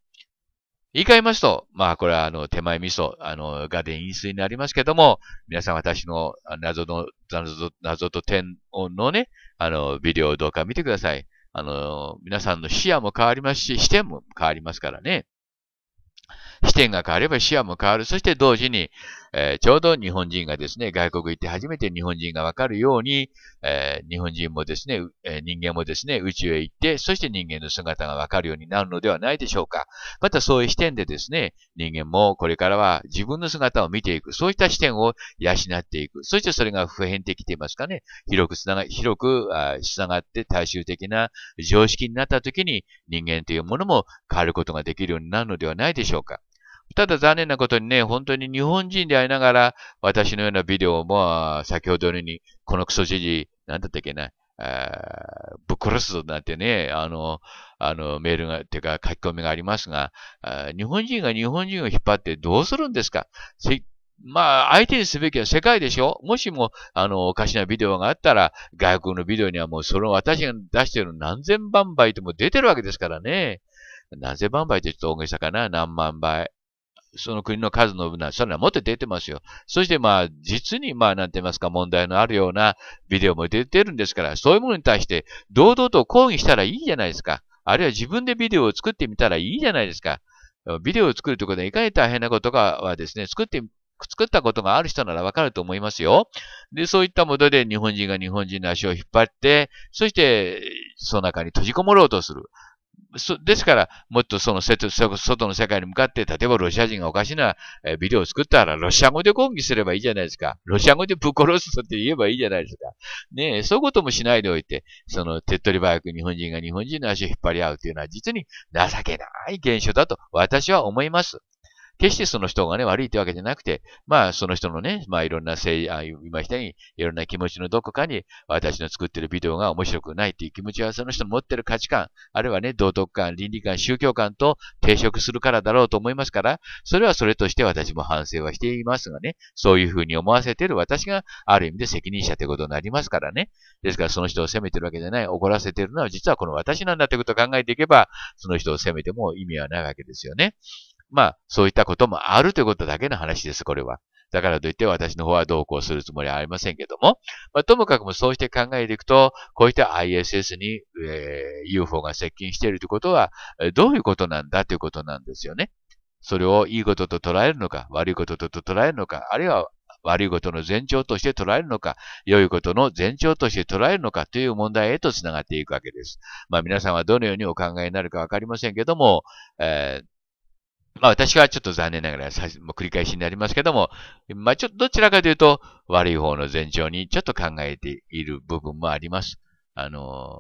言い換えますと、まあこれはあの手前味噌、あのガデン飲水になりますけども、皆さん私の謎の、謎と、謎と天音のね、あのビデオをどうか見てください。あの、皆さんの視野も変わりますし、視点も変わりますからね。視点が変われば視野も変わる。そして同時に、えー、ちょうど日本人がですね、外国行って初めて日本人がわかるように、えー、日本人もですね、えー、人間もですね、宇宙へ行って、そして人間の姿がわかるようになるのではないでしょうか。またそういう視点でですね、人間もこれからは自分の姿を見ていく、そういった視点を養っていく。そしてそれが普遍的と言いますかね、広くつなが、広くつながって大衆的な常識になった時に人間というものも変わることができるようになるのではないでしょうか。ただ残念なことにね、本当に日本人でありながら、私のようなビデオも、先ほどのように、このクソじじ、なんだったっけな、あぶっ殺すぞなんてね、あの、あの、メールが、てか書き込みがありますが、日本人が日本人を引っ張ってどうするんですかまあ、相手にすべきは世界でしょもしも、あの、おかしなビデオがあったら、外国のビデオにはもう、その私が出してる何千万倍とも出てるわけですからね。何千万倍ってちょっと大げさかな何万倍。その国の数の分な、それはもっと出てますよ。そしてまあ、実にまあ、なんて言いますか、問題のあるようなビデオも出てるんですから、そういうものに対して堂々と抗議したらいいじゃないですか。あるいは自分でビデオを作ってみたらいいじゃないですか。ビデオを作るということでいかに大変なことかはですね、作って作ったことがある人ならわかると思いますよ。で、そういったもので日本人が日本人の足を引っ張って、そして、その中に閉じこもろうとする。ですから、もっとその外の世界に向かって、例えばロシア人がおかしなビデオを作ったら、ロシア語で抗議すればいいじゃないですか。ロシア語でぶっ殺すって言えばいいじゃないですか。ねえ、そういうこともしないでおいて、その手っ取り早く日本人が日本人の足を引っ張り合うというのは、実に情けない現象だと私は思います。決してその人がね、悪いってわけじゃなくて、まあ、その人のね、まあ、いろんなせい、あしたように、いろんな気持ちのどこかに、私の作ってるビデオが面白くないっていう気持ちは、その人の持ってる価値観、あるいはね、道徳観、倫理観、宗教観と抵触するからだろうと思いますから、それはそれとして私も反省はしていますがね、そういうふうに思わせてる私が、ある意味で責任者ということになりますからね。ですから、その人を責めてるわけじゃない、怒らせてるのは実はこの私なんだということを考えていけば、その人を責めても意味はないわけですよね。まあ、そういったこともあるということだけの話です、これは。だからといって私の方はどうこうするつもりはありませんけども、まあ、ともかくもそうして考えていくと、こういった ISS に、えー、UFO が接近しているということは、どういうことなんだということなんですよね。それをいいことと捉えるのか、悪いことと捉えるのか、あるいは悪いことの前兆として捉えるのか、良いことの前兆として捉えるのかという問題へと繋がっていくわけです。まあ皆さんはどのようにお考えになるかわかりませんけども、えーまあ私はちょっと残念ながらもう繰り返しになりますけども、まあちょっとどちらかというと悪い方の前兆にちょっと考えている部分もあります。あの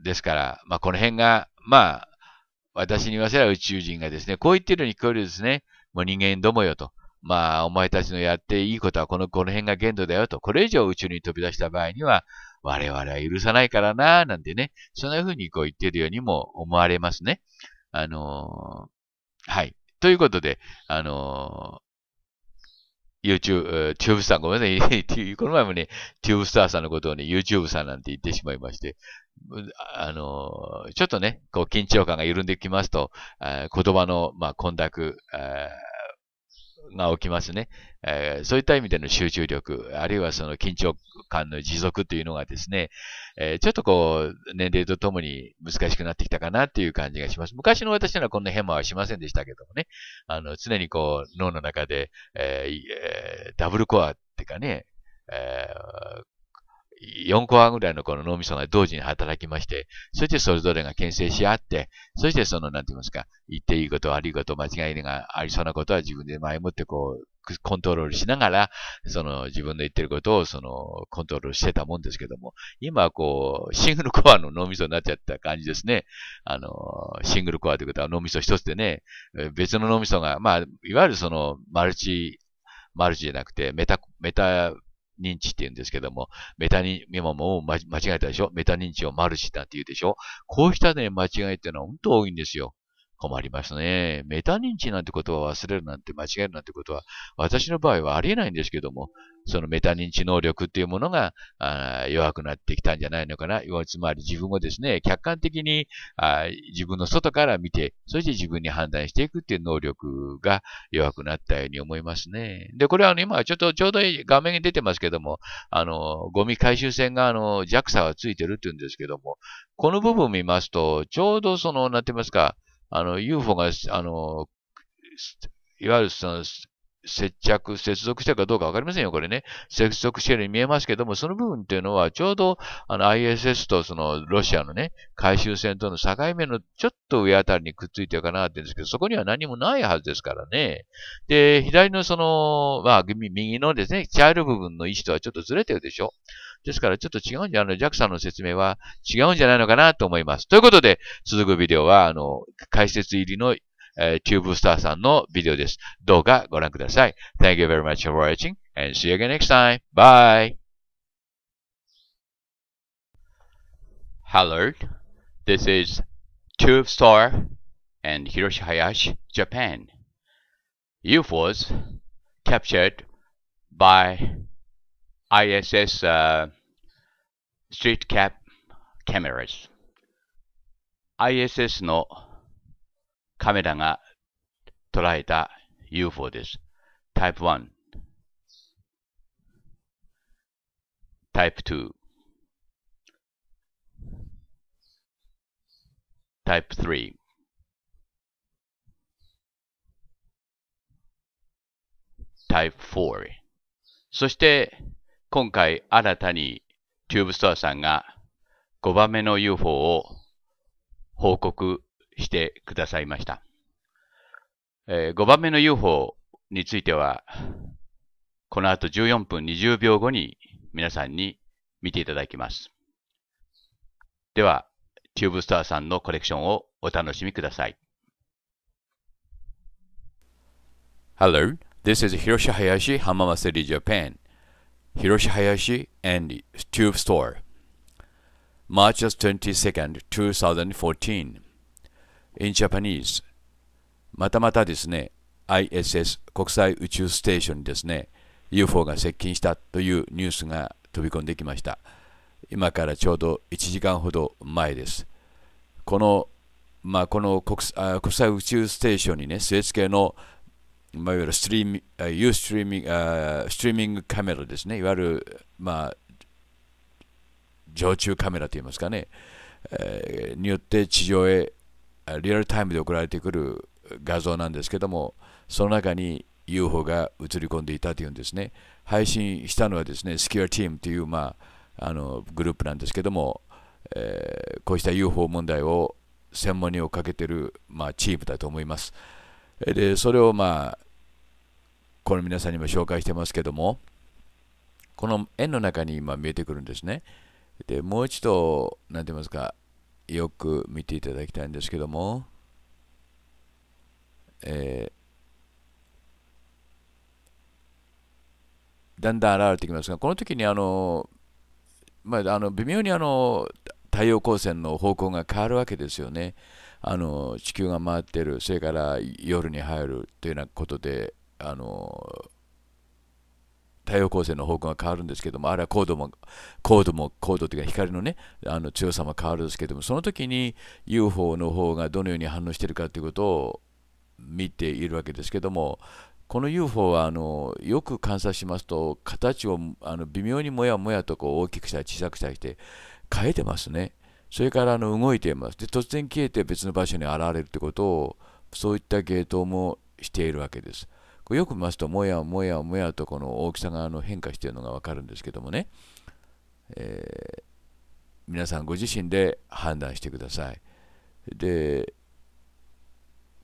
ー、ですから、まあこの辺が、まあ私に言わせれば宇宙人がですね、こう言っているように聞こえるですね、もう人間どもよと。まあ、お前たちのやっていいことはこの、この辺が限度だよと。これ以上宇宙に飛び出した場合には、我々は許さないからな、なんてね、そんな風にこう言ってるようにも思われますね。あのはい。ということで、あのー、YouTube、チューブさんごめんなさい。この前もね、チューブスターさんのことをね、YouTube さんなんて言ってしまいまして、あのー、ちょっとね、こう、緊張感が緩んできますと、言葉の、まあ、混濁、が起きますね、えー、そういった意味での集中力、あるいはその緊張感の持続というのがですね、えー、ちょっとこう、年齢とともに難しくなってきたかなっていう感じがします。昔の私ならこんなヘマはしませんでしたけどもね、あの、常にこう、脳の中で、えー、ダブルコアっていうかね、えー、4コアぐらいのこの脳みそが同時に働きまして、そしてそれぞれが牽制し合って、そしてその、なんて言いますか、言っていいこと、悪いこと、間違いがありそうなことは自分で前もってこう、コントロールしながら、その自分の言ってることをそのコントロールしてたもんですけども、今はこう、シングルコアの脳みそになっちゃった感じですね。あの、シングルコアということは脳みそ一つでね、別の脳みそが、まあ、いわゆるそのマルチ、マルチじゃなくてメタ、メタ認知って言うんですけども、メタ認、今もう間違えたでしょメタ認知をマルチだって言うでしょこうしたね、間違いっていうのは本当多いんですよ。困りますね。メタ認知なんて言葉を忘れるなんて間違えるなんてことは、私の場合はありえないんですけども、そのメタ認知能力っていうものが弱くなってきたんじゃないのかな。つまり自分をですね、客観的にあ自分の外から見て、そして自分に判断していくっていう能力が弱くなったように思いますね。で、これはあの今ちょっとちょうど画面に出てますけども、あの、ゴミ回収船があの JAXA はついてるって言うんですけども、この部分を見ますと、ちょうどその、なんて言いますか、あの、UFO が、あの、いわゆるその、接着、接続してるかどうかわかりませんよ、これね。接続しているように見えますけども、その部分っていうのは、ちょうど、あの、ISS とその、ロシアのね、回収船との境目のちょっと上あたりにくっついてるかなって言うんですけど、そこには何もないはずですからね。で、左のその、まあ、右のですね、茶色部分の位置とはちょっとずれてるでしょ。ですからちょっと違うんじゃない、の JAXA の説明は違うんじゃないのかなと思います。ということで、続くビデオは、あの、解説入りの、えー、チューブスターさんのビデオです。どうかご覧ください。Thank you very much for watching and see you again next time. Bye! Hello, this is Tube Star and Hiroshi Hayashi, Japan. UFOs captured by ISS uh, Street Cap Cameras ISS のカメラが捉えた UFO です。Type 1 Type 2 Type 3 Type 4そして今回新たにチューブストアさんが5番目の UFO を報告してくださいました。えー、5番目の UFO については、この後14分20秒後に皆さんに見ていただきます。では、チューブストアさんのコレクションをお楽しみください。Hello, this is Hiroshi Hayashi, Hamamatsu Japan. Hiroshi Hayashi and Tube Store. March 22nd, 2014. In Japanese. またまたですね、ISS 国際宇宙ステーションにですね、UFO が接近したというニュースが飛び込んできました。今からちょうど1時間ほど前です。このまあ、この国際宇宙ステーションにね、スエツ系のまあ、いわゆるストリーミング、ユーストリーミング、ストリーミングカメラですね。いわゆる、まあ、常駐カメラといいますかね、えー、によって地上へリアルタイムで送られてくる画像なんですけども、その中に UFO が映り込んでいたというんですね。配信したのはですね、スキュアチームという、まあ、あのグループなんですけども、えー、こうした UFO 問題を専門に追っかけている、まあ、チームだと思います。でそれを、まあこの皆さんにも紹介してますけどもこの円の中に今見えてくるんですねでもう一度んて言いますかよく見ていただきたいんですけども、えー、だんだん現れてきますがこの時にあの、まあ、あの微妙にあの太陽光線の方向が変わるわけですよねあの地球が回ってるそれから夜に入るというようなことであの太陽光線の方向が変わるんですけども、あれは高度も、高度も、高度というか光のね、あの強さも変わるんですけども、その時に UFO の方がどのように反応しているかということを見ているわけですけども、この UFO はあのよく観察しますと、形をあの微妙にもやもやとこう大きくしたり小さくしたりして、変えてますね。それからあの動いています。で、突然消えて別の場所に現れるということを、そういった芸当もしているわけです。これよく見ますと、もやもやもやとこの大きさがあの変化しているのがわかるんですけどもね、えー、皆さんご自身で判断してください。で、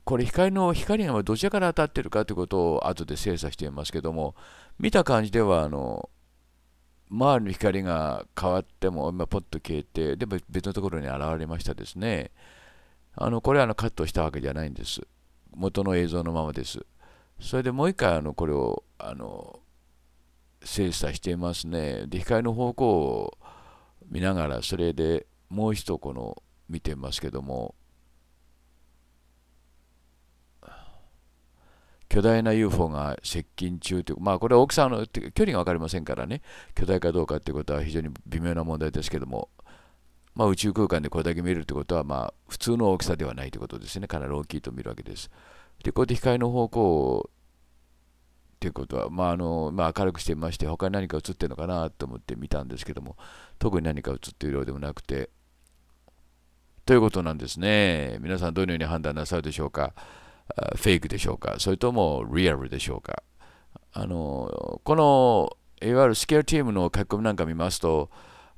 これ光の光がどちらから当たってるかということを後で精査していますけども、見た感じでは、あの、周りの光が変わっても、今ポッと消えて、でも別のところに現れましたですね。あのこれはあのカットしたわけじゃないんです。元の映像のままです。それでもう一回あのこれをあの精査していますね。で光の方向を見ながらそれでもう一この見てますけども巨大な UFO が接近中という、まあ、これは大きさの距離が分かりませんからね、巨大かどうかということは非常に微妙な問題ですけども、まあ、宇宙空間でこれだけ見えるということは、まあ、普通の大きさではないということですね、かなり大きいと見るわけです。で、こうやって光の方向をっていうことは、まああのまあ、明るくしてみまして、他に何か映ってるのかなと思って見たんですけども、特に何か映っているようでもなくて、ということなんですね。皆さん、どのように判断なさるでしょうか。フェイクでしょうか。それともリアルでしょうか。あのこのいわゆるスケアチームの書き込みなんか見ますと、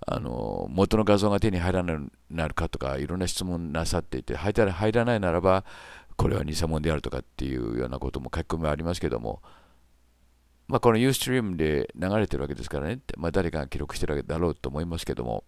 あの元の画像が手に入らなくなるかとかいろんな質問なさっていて入らないならばこれは偽物であるとかっていうようなことも書き込みはありますけども、まあ、この Ustream で流れてるわけですからね、まあ、誰が記録してるわけだろうと思いますけども、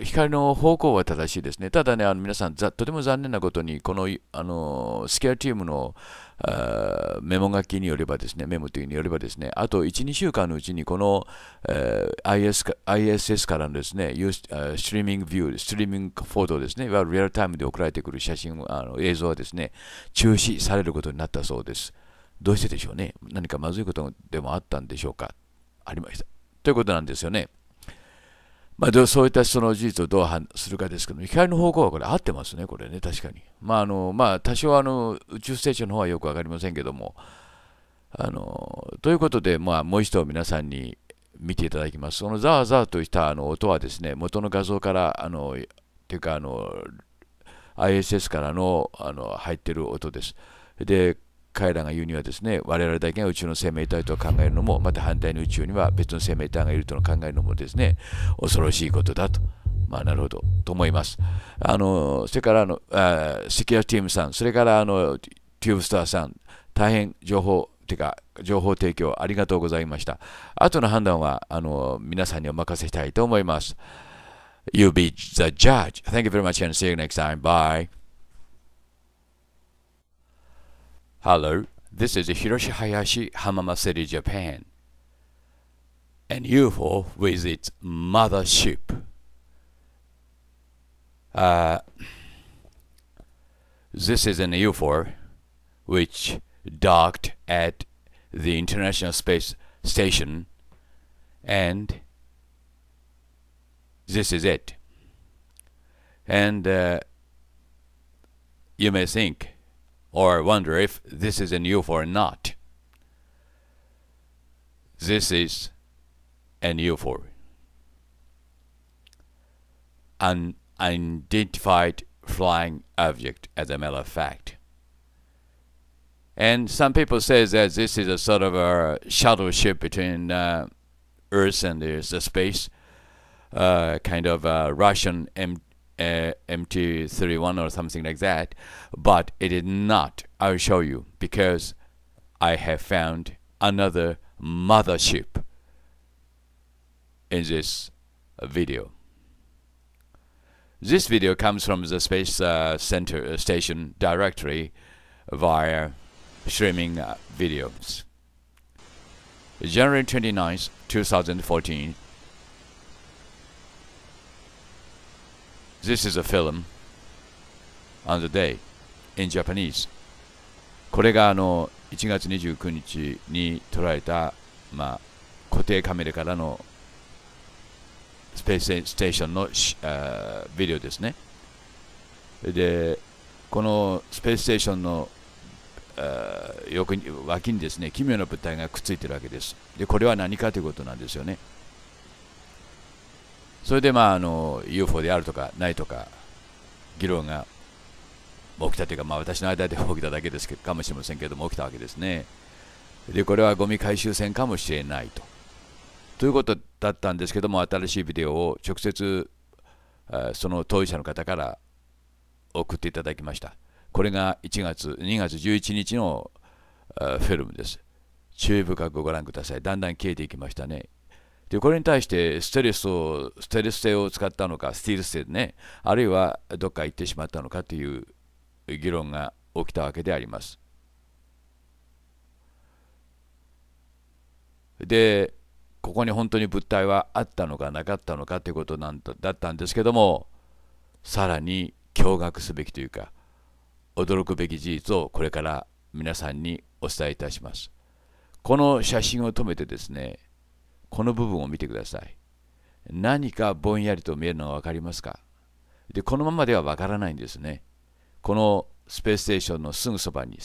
光の方向は正しいですね。ただね、あの皆さんとても残念なことに、このあのスケアチームのあメモ書きによればですね、メモというによればですね、あと1、2週間のうちにこの、えー、IS ISS からのですね、ストリーミングビュー、ストリーミングフォードですね、いわゆるリアルタイムで送られてくる写真、あの映像はですね、中止されることになったそうです。どうしてでしょうね。何かまずいことでもあったんでしょうか。ありました。ということなんですよね。まあ、そういったその事実をどうするかですけども、光の方向はこれ合ってますね、これね、確かに。まああのまあ、多少あの宇宙ステーションの方はよく分かりませんけども。あのということで、まあ、もう一度皆さんに見ていただきます。そのざわざわとしたあの音はですね、元の画像からあのていうかあの ISS からのあの入ってる音です。で彼らが言うにはですね我々だけが宇宙の生命体と考えるのもまた反対の宇宙には別の生命体がいるとの考えるのもですね恐ろしいことだと。まあ、なるほどと思います。あのそれからあのあセキュアチームさん、それからあのテューブスターさん、大変情報てか情報提供ありがとうございました。後の判断はあの皆さんにお任せしたいと思います。You be the judge. Thank you very much and see you next time. Bye. Hello, this is Hiroshi Hayashi, Hamama City, Japan. An UFO with its mothership. Uh, this is an UFO which docked at the International Space Station and this is it. And uh, you may think or wonder if this is in you or not. This is an UFO, an unidentified flying object, as a matter of fact. And some people say that this is a sort of a shuttle ship between uh, Earth and the space, uh, kind of a Russian M uh, MT31 or something like that, but it is not. I'll show you because I have found another mothership in this video. This video comes from the Space uh, Center uh, Station directory via streaming uh, videos. January 29th, 2014 This is a film and the day in Japanese これがあの1月29日に撮られた、まあ、固定カメラからのスペースステーションのビデオですねでこのスペースステーションの横に脇にですね奇妙な物体がくっついてるわけですでこれは何かということなんですよねそれで、まあ、あの UFO であるとかないとか議論が起きたというか、まあ、私の間で起きただけですけかもしれませんけれども起きたわけですねでこれはゴミ回収船かもしれないとということだったんですけども新しいビデオを直接その当事者の方から送っていただきましたこれが1月2月11日のフィルムです注意深くご覧くださいだんだん消えていきましたねでこれに対してステレスをステレス性を使ったのかスティール性ねあるいはどっか行ってしまったのかという議論が起きたわけであります。でここに本当に物体はあったのかなかったのかということなんだったんですけどもさらに驚愕すべきというか驚くべき事実をこれから皆さんにお伝えいたします。この写真を止めてですねこの部分を見てください。何かぼんやりと見えるのが分かりますかで、このままでは分からないんですね。このスペースステーションのすぐそばに。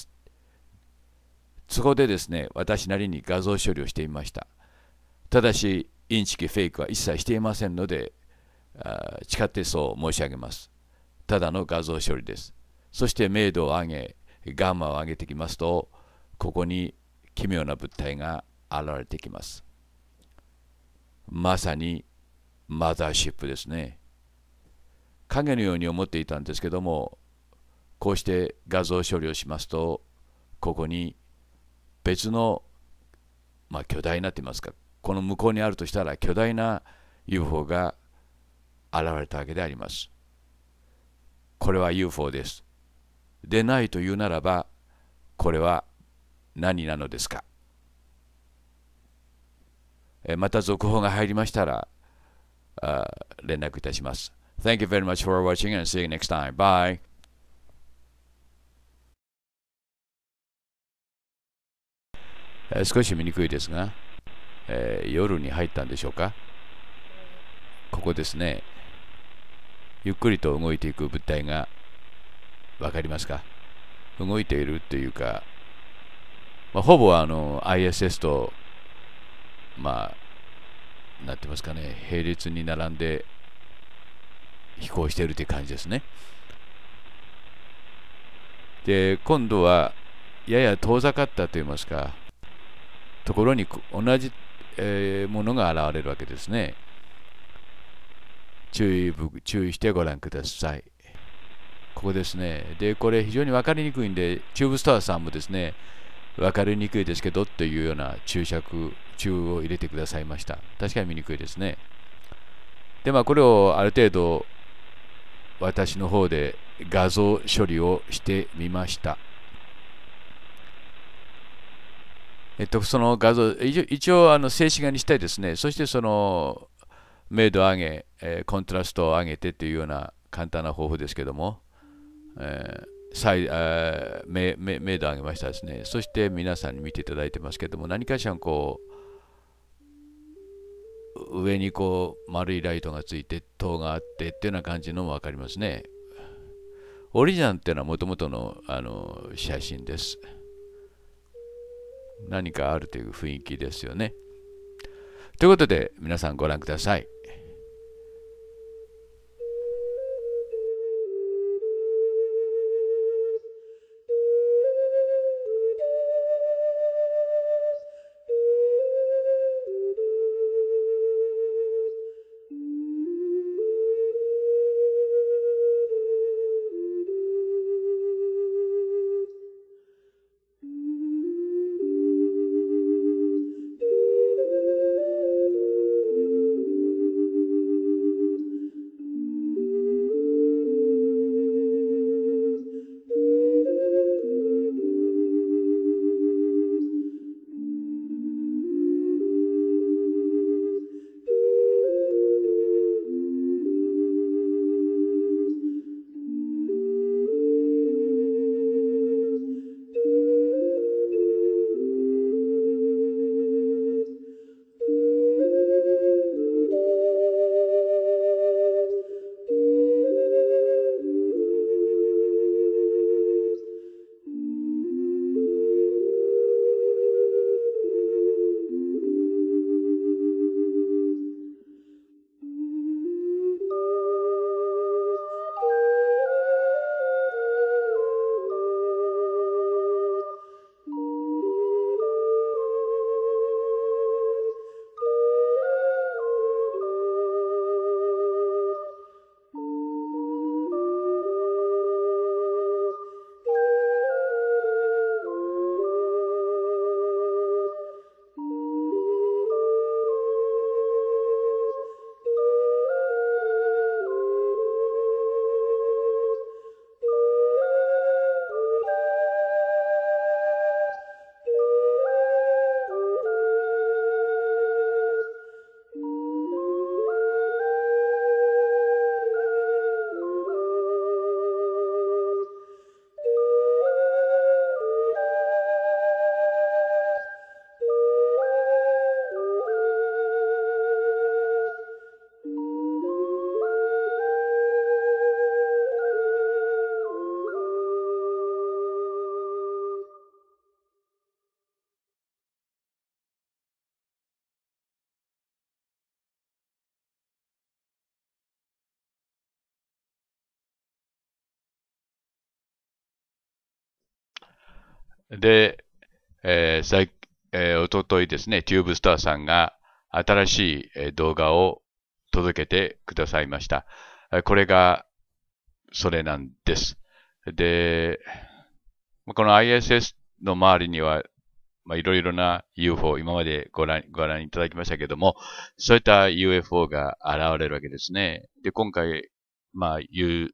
そこでですね、私なりに画像処理をしてみました。ただし、インチキ、フェイクは一切していませんので、あ誓ってそう申し上げます。ただの画像処理です。そして明度を上げ、ガンマを上げてきますと、ここに奇妙な物体が現れてきます。まさにマザーシップですね影のように思っていたんですけどもこうして画像処理をしますとここに別の、まあ、巨大なと言いますかこの向こうにあるとしたら巨大な UFO が現れたわけでありますこれは UFO ですでないというならばこれは何なのですかまた続報が入りましたら、連絡いたします。Thank you very much for watching and see you next time. Bye. 少し見にくいですが、えー、夜に入ったんでしょうかここですねゆっくりと動いていく物体が分かりますか動いているというか、まあ、ほぼあの ISS とまあ、なってますかね、並列に並んで飛行しているという感じですね。で、今度は、やや遠ざかったといいますか、ところに同じ、えー、ものが現れるわけですね。注意注意してご覧ください。ここですね。で、これ非常に分かりにくいんで、チューブストアさんもですね、分かりにくいですけどというような注釈中を入れてくださいました。確かに見にくいですね。で、まあ、これをある程度、私の方で画像処理をしてみました。えっと、その画像、一応、あの静止画にしてですね、そしてその、明度を上げ、えー、コントラストを上げてというような簡単な方法ですけども、えー、再あー、明度を上げましたですね。そして皆さんに見ていただいてますけども、何かしらこう、上にこう丸いライトがついて塔があってっていうような感じのも分かりますね。オリジナルっていうのはもともとのあの写真です。何かあるという雰囲気ですよね。ということで皆さんご覧ください。で、えー、最、えー、おとといですね、チューブスターさんが新しい、え動画を届けてくださいました。これが、それなんです。で、この ISS の周りには、まあ、いろいろな UFO、今までご覧ご覧いただきましたけども、そういった UFO が現れるわけですね。で、今回、まあ、ユー、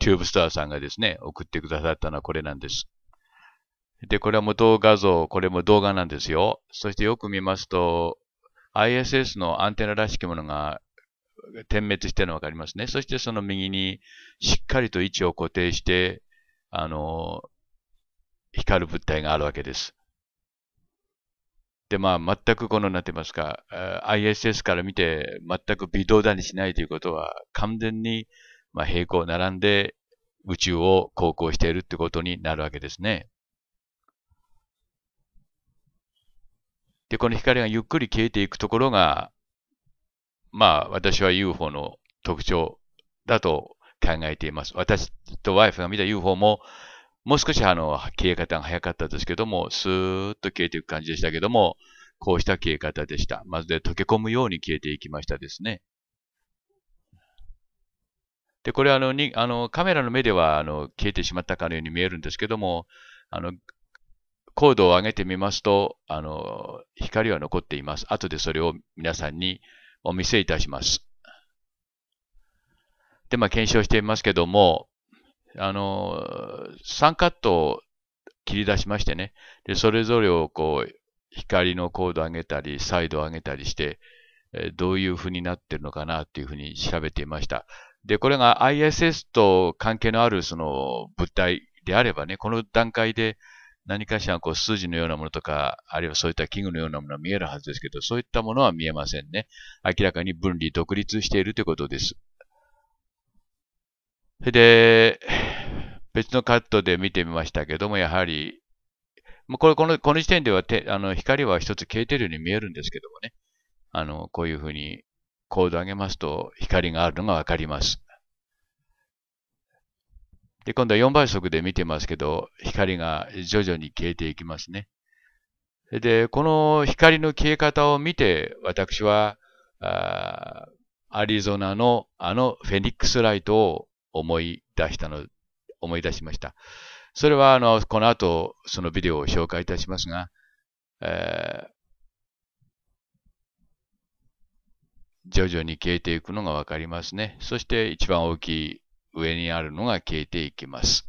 チューブスターさんがですね、送ってくださったのはこれなんです。で、これは無糖画像、これも動画なんですよ。そしてよく見ますと、ISS のアンテナらしきものが点滅してるのわかりますね。そしてその右にしっかりと位置を固定して、あの、光る物体があるわけです。で、まあ、全くこの、なんて言いますか、ISS から見て、全く微動だにしないということは、完全に、まあ、平行並んで宇宙を航行しているってことになるわけですね。で、この光がゆっくり消えていくところが、まあ、私は UFO の特徴だと考えています。私とワイフが見た UFO も、もう少しあの、消え方が早かったですけども、スーッと消えていく感じでしたけども、こうした消え方でした。まずで溶け込むように消えていきましたですね。で、これあの、に、あの、カメラの目では、あの、消えてしまったかのように見えるんですけども、あの、コードを上げてみますと、あの、光は残っています。後でそれを皆さんにお見せいたします。で、まあ、検証してみますけども、あの、3カットを切り出しましてね、で、それぞれをこう、光のコードを上げたり、サイドを上げたりして、どういう風になってるのかなっていう風に調べていました。で、これが ISS と関係のあるその物体であればね、この段階で何かしらこう数字のようなものとか、あるいはそういった器具のようなものが見えるはずですけど、そういったものは見えませんね。明らかに分離、独立しているということです。それで、別のカットで見てみましたけども、やはり、これこのこの時点ではてあの光は一つ消えてるように見えるんですけどもね、あのこういうふうにコード上げますと光があるのがわかります。で、今度は4倍速で見てますけど、光が徐々に消えていきますね。で、この光の消え方を見て、私は、あアリゾナのあのフェニックスライトを思い出したの、思い出しました。それは、あの、この後、そのビデオを紹介いたしますが、えー、徐々に消えていくのがわかりますね。そして一番大きい上にあるのが消えていきます。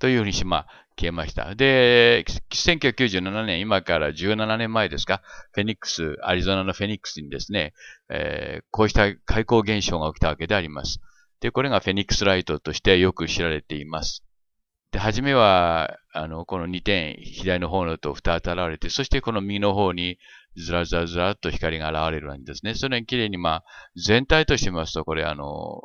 というふうにしまあ、消えました。で、1997年、今から17年前ですか、フェニックス、アリゾナのフェニックスにですね、えー、こうした開口現象が起きたわけであります。で、これがフェニックスライトとしてよく知られています。で、初めは、あの、この2点、左の方のと2つ現れて、そしてこの右の方にずらずらずらっと光が現れるんですね。それに綺麗に、まあ、全体としてますと、これあの、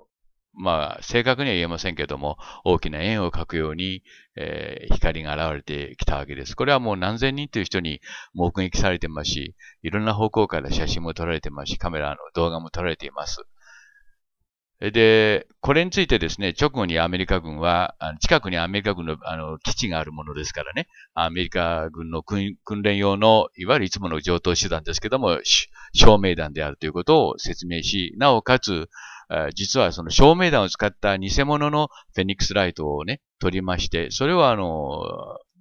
まあ、正確には言えませんけども、大きな円を描くように、えー、光が現れてきたわけです。これはもう何千人という人に目撃されてますし、いろんな方向から写真も撮られてますし、カメラの動画も撮られています。で、これについてですね、直後にアメリカ軍は、近くにアメリカ軍のあの基地があるものですからね、アメリカ軍の訓練用の、いわゆるいつもの上等手段ですけども、照明弾であるということを説明し、なおかつ、実はその照明弾を使った偽物のフェニックスライトをね、取りまして、それはあの、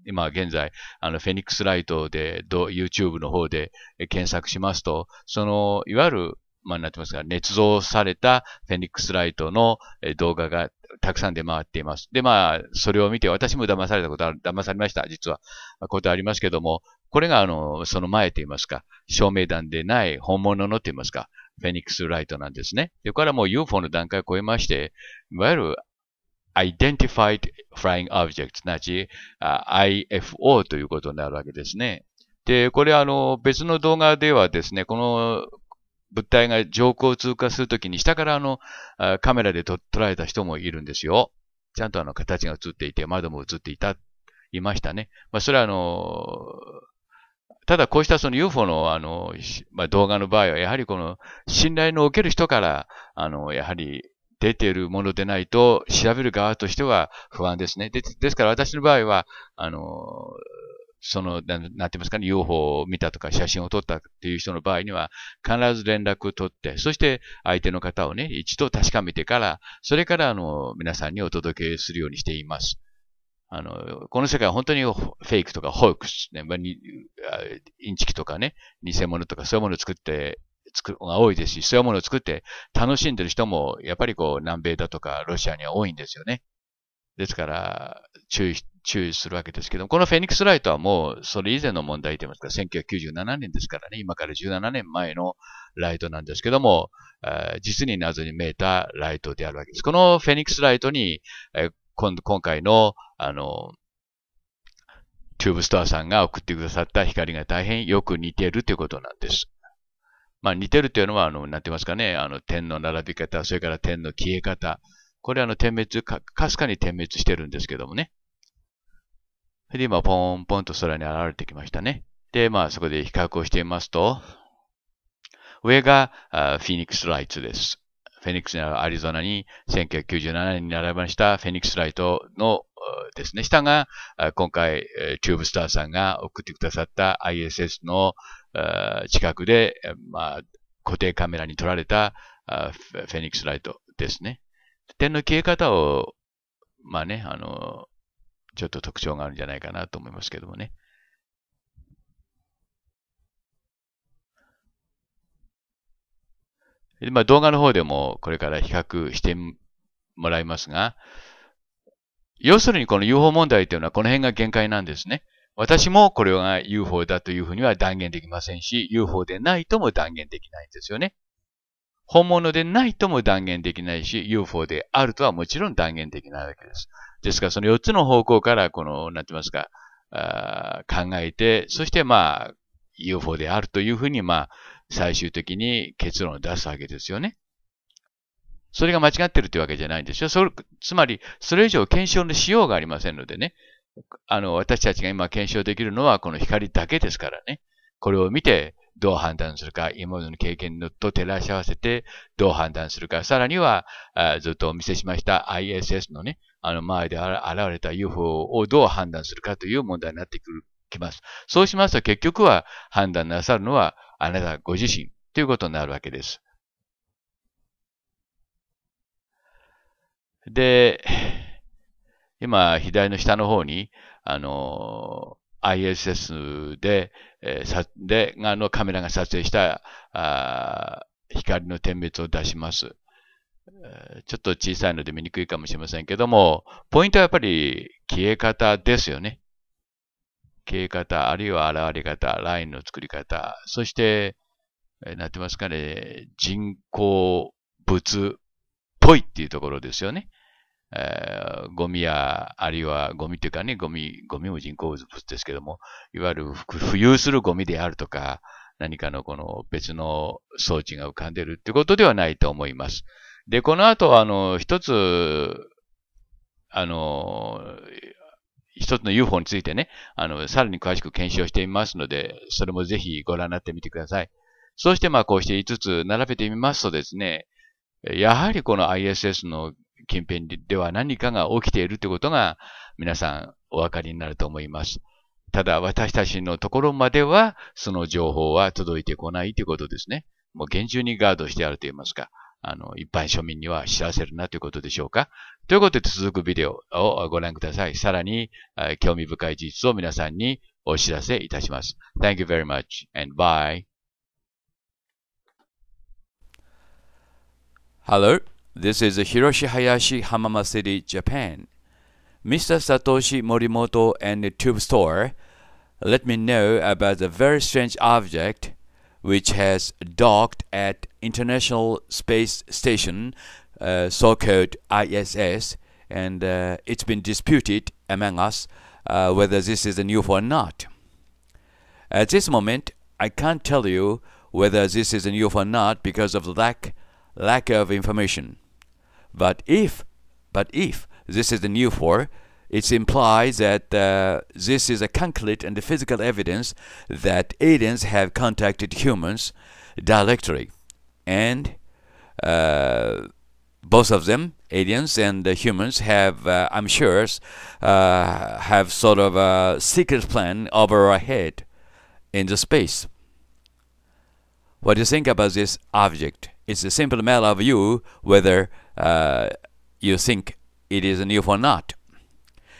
今現在、あの、フェニックスライトで、YouTube の方で検索しますと、その、いわゆるまあ、なってますが、捏造されたフェニックスライトの動画がたくさん出回っています。で、まあ、それを見て私も騙されたことある、騙されました、実は。ことありますけども、これが、あの、その前と言いますか、照明弾でない本物のと言いますか、フェニックスライトなんですね。で、これはもう UFO の段階を超えまして、いわゆる Identified Flying Object なち、IFO ということになるわけですね。で、これあの、別の動画ではですね、この物体が上空を通過するときに下からあのカメラで捉えた人もいるんですよ。ちゃんとあの形が映っていて、窓も映っていた、いましたね。まあ、それはあの、ただこうしたその UFO のあの、まあ、動画の場合は、やはりこの信頼のおける人から、あの、やはり出ているものでないと、調べる側としては不安ですね。でですから私の場合は、あの、その、なんて言いますかね、UFO を見たとか写真を撮ったっていう人の場合には、必ず連絡を取って、そして相手の方をね、一度確かめてから、それからあの、皆さんにお届けするようにしています。あの、この世界は本当にフェイクとかホークス、ね、インチキとかね、偽物とかそういうものを作って作が多いですし、そういうものを作って楽しんでる人も、やっぱりこう、南米だとかロシアには多いんですよね。ですから、注意注意するわけですけども、このフェニックスライトはもうそれ以前の問題と言いますか、1997年ですからね、今から17年前のライトなんですけども、えー、実に謎に見えたライトであるわけです。このフェニックスライトに、えー、今今回の、あの、チューブストアさんが送ってくださった光が大変よく似ているということなんです。まあ似てるというのは、あの、なんて言いますかね、あの、点の並び方、それから点の消え方、これあの点滅か、かすかに点滅してるんですけどもね。で、今、ポンポンと空に現れてきましたね。で、まあ、そこで比較をしてみますと、上がフェニックスライトです。フェニックスアリゾナに1997年に並びましたフェニックスライトのですね、下が今回チューブスターさんが送ってくださった ISS の近くで、まあ、固定カメラに撮られたフェニックスライトですね。点の消え方を、まあね、あの、ちょっと特徴があるんじゃないかなと思いますけどもね。まあ、動画の方でもこれから比較してもらいますが、要するにこの UFO 問題というのはこの辺が限界なんですね。私もこれが UFO だというふうには断言できませんし、UFO でないとも断言できないんですよね。本物でないとも断言できないし、UFO であるとはもちろん断言できないわけです。ですから、その4つの方向から、この、なんて言いますか、あ考えて、そしてまあ、UFO であるというふうに、まあ、最終的に結論を出すわけですよね。それが間違ってるというわけじゃないんですよ。それつまり、それ以上検証のしようがありませんのでね。あの、私たちが今検証できるのはこの光だけですからね。これを見て、どう判断するか、今までの経験と照らし合わせてどう判断するか、さらには、ずっとお見せしました ISS のね、あの前で現れた UFO をどう判断するかという問題になってくる、きます。そうしますと結局は判断なさるのはあなたご自身ということになるわけです。で、今、左の下の方に、あの ISS で、えー、で、あのカメラが撮影したあ光の点滅を出します。ちょっと小さいので見にくいかもしれませんけども、ポイントはやっぱり消え方ですよね。消え方、あるいは現れ方、ラインの作り方、そして、なってますかね、人工物っぽいっていうところですよね。えー、ゴミや、あるいはゴミというかね、ゴミ、ゴミも人工物ですけども、いわゆる浮遊するゴミであるとか、何かのこの別の装置が浮かんでるってことではないと思います。で、この後は、あの、一つ、あの、一つの UFO についてね、あの、さらに詳しく検証してみますので、それもぜひご覧になってみてください。そして、まあ、こうして5つ並べてみますとですね、やはりこの ISS の近辺では何かが起きているということが皆さんお分かりになると思います。ただ私たちのところまではその情報は届いてこないということですね。もう厳重にガードしてあると言いますか。あの、一般庶民には知らせるなということでしょうか。ということで続くビデオをご覧ください。さらに、興味深い事実を皆さんにお知らせいたします。Thank you very much and bye. Hello. This is Hiroshi Hayashi, Hamama City, Japan. Mr. Satoshi Morimoto and the Tube Store let me know about a very strange object which has docked at International Space Station, uh, so-called ISS, and uh, it's been disputed among us uh, whether this is a new or not. At this moment, I can't tell you whether this is a new or not because of the lack, lack of information. But if, but if this is the new for, it implies that uh, this is a concrete and physical evidence that aliens have contacted humans directly, and uh, both of them, aliens and humans, have, uh, I'm sure, uh, have sort of a secret plan over our head in the space. What do you think about this object? It's a simple matter of you whether uh, you think it is new or not.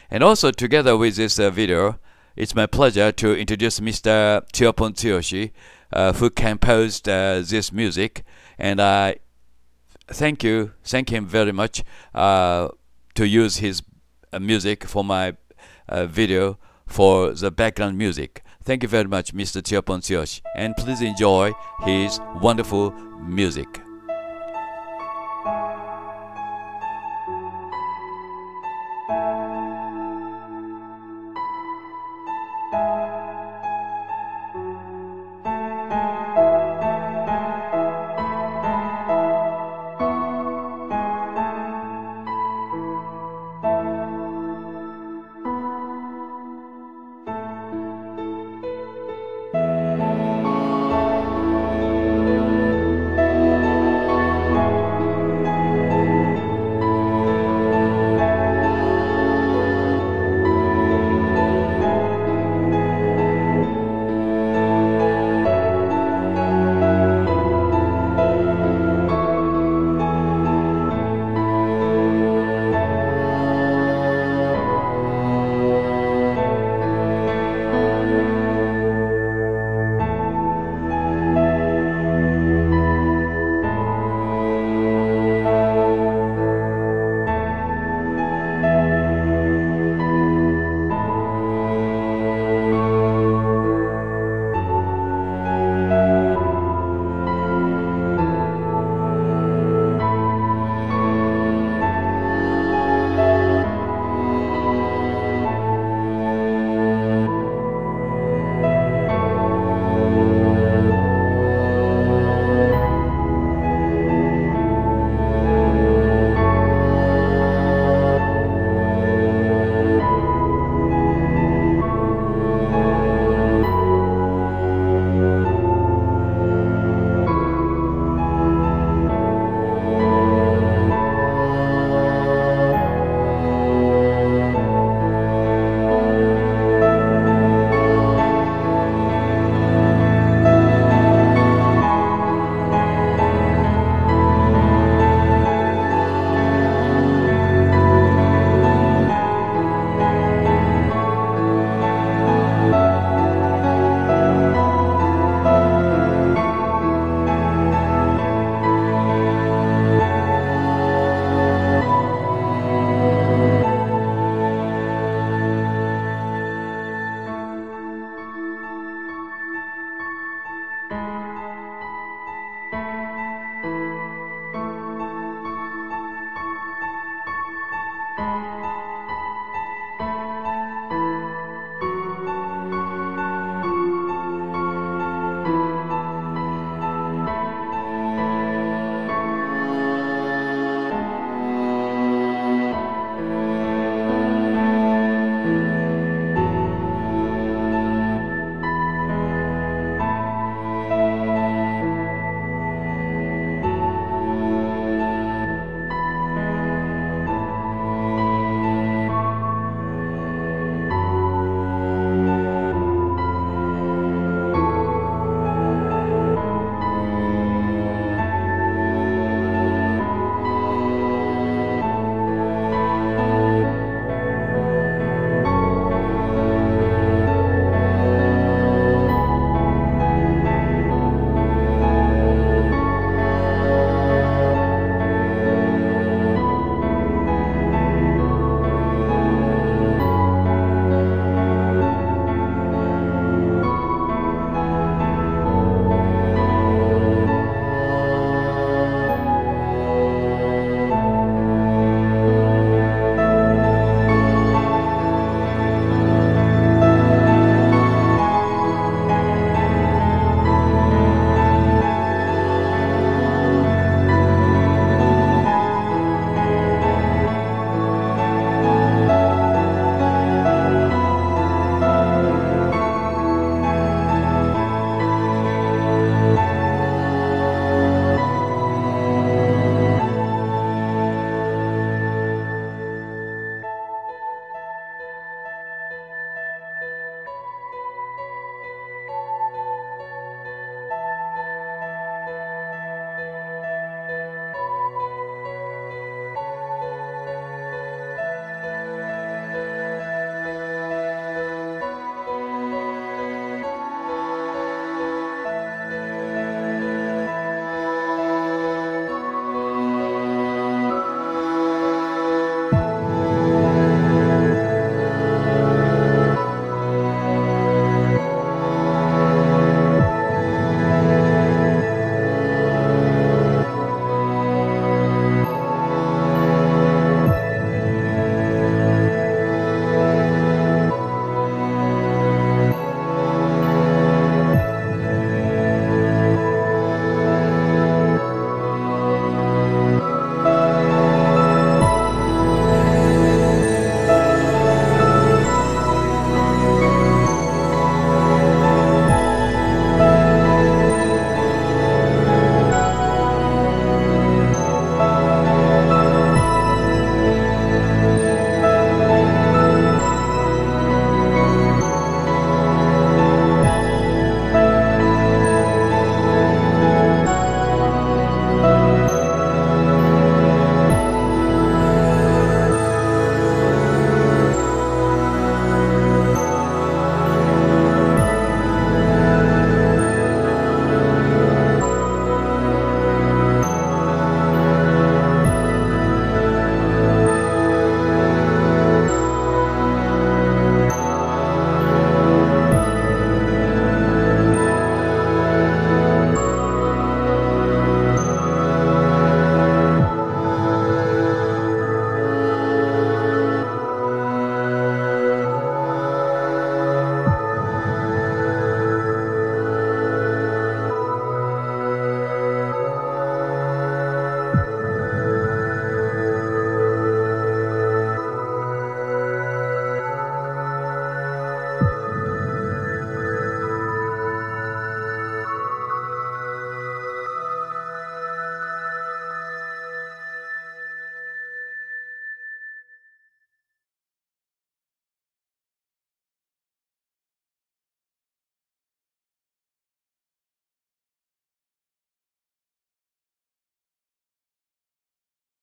And also together with this uh, video, it's my pleasure to introduce Mr. Chiopon Tsuyoshi, uh, who composed uh, this music. And I thank you, thank him very much uh, to use his uh, music for my video for the background music. Thank you very much, Mr. Chiapon and please enjoy his wonderful music.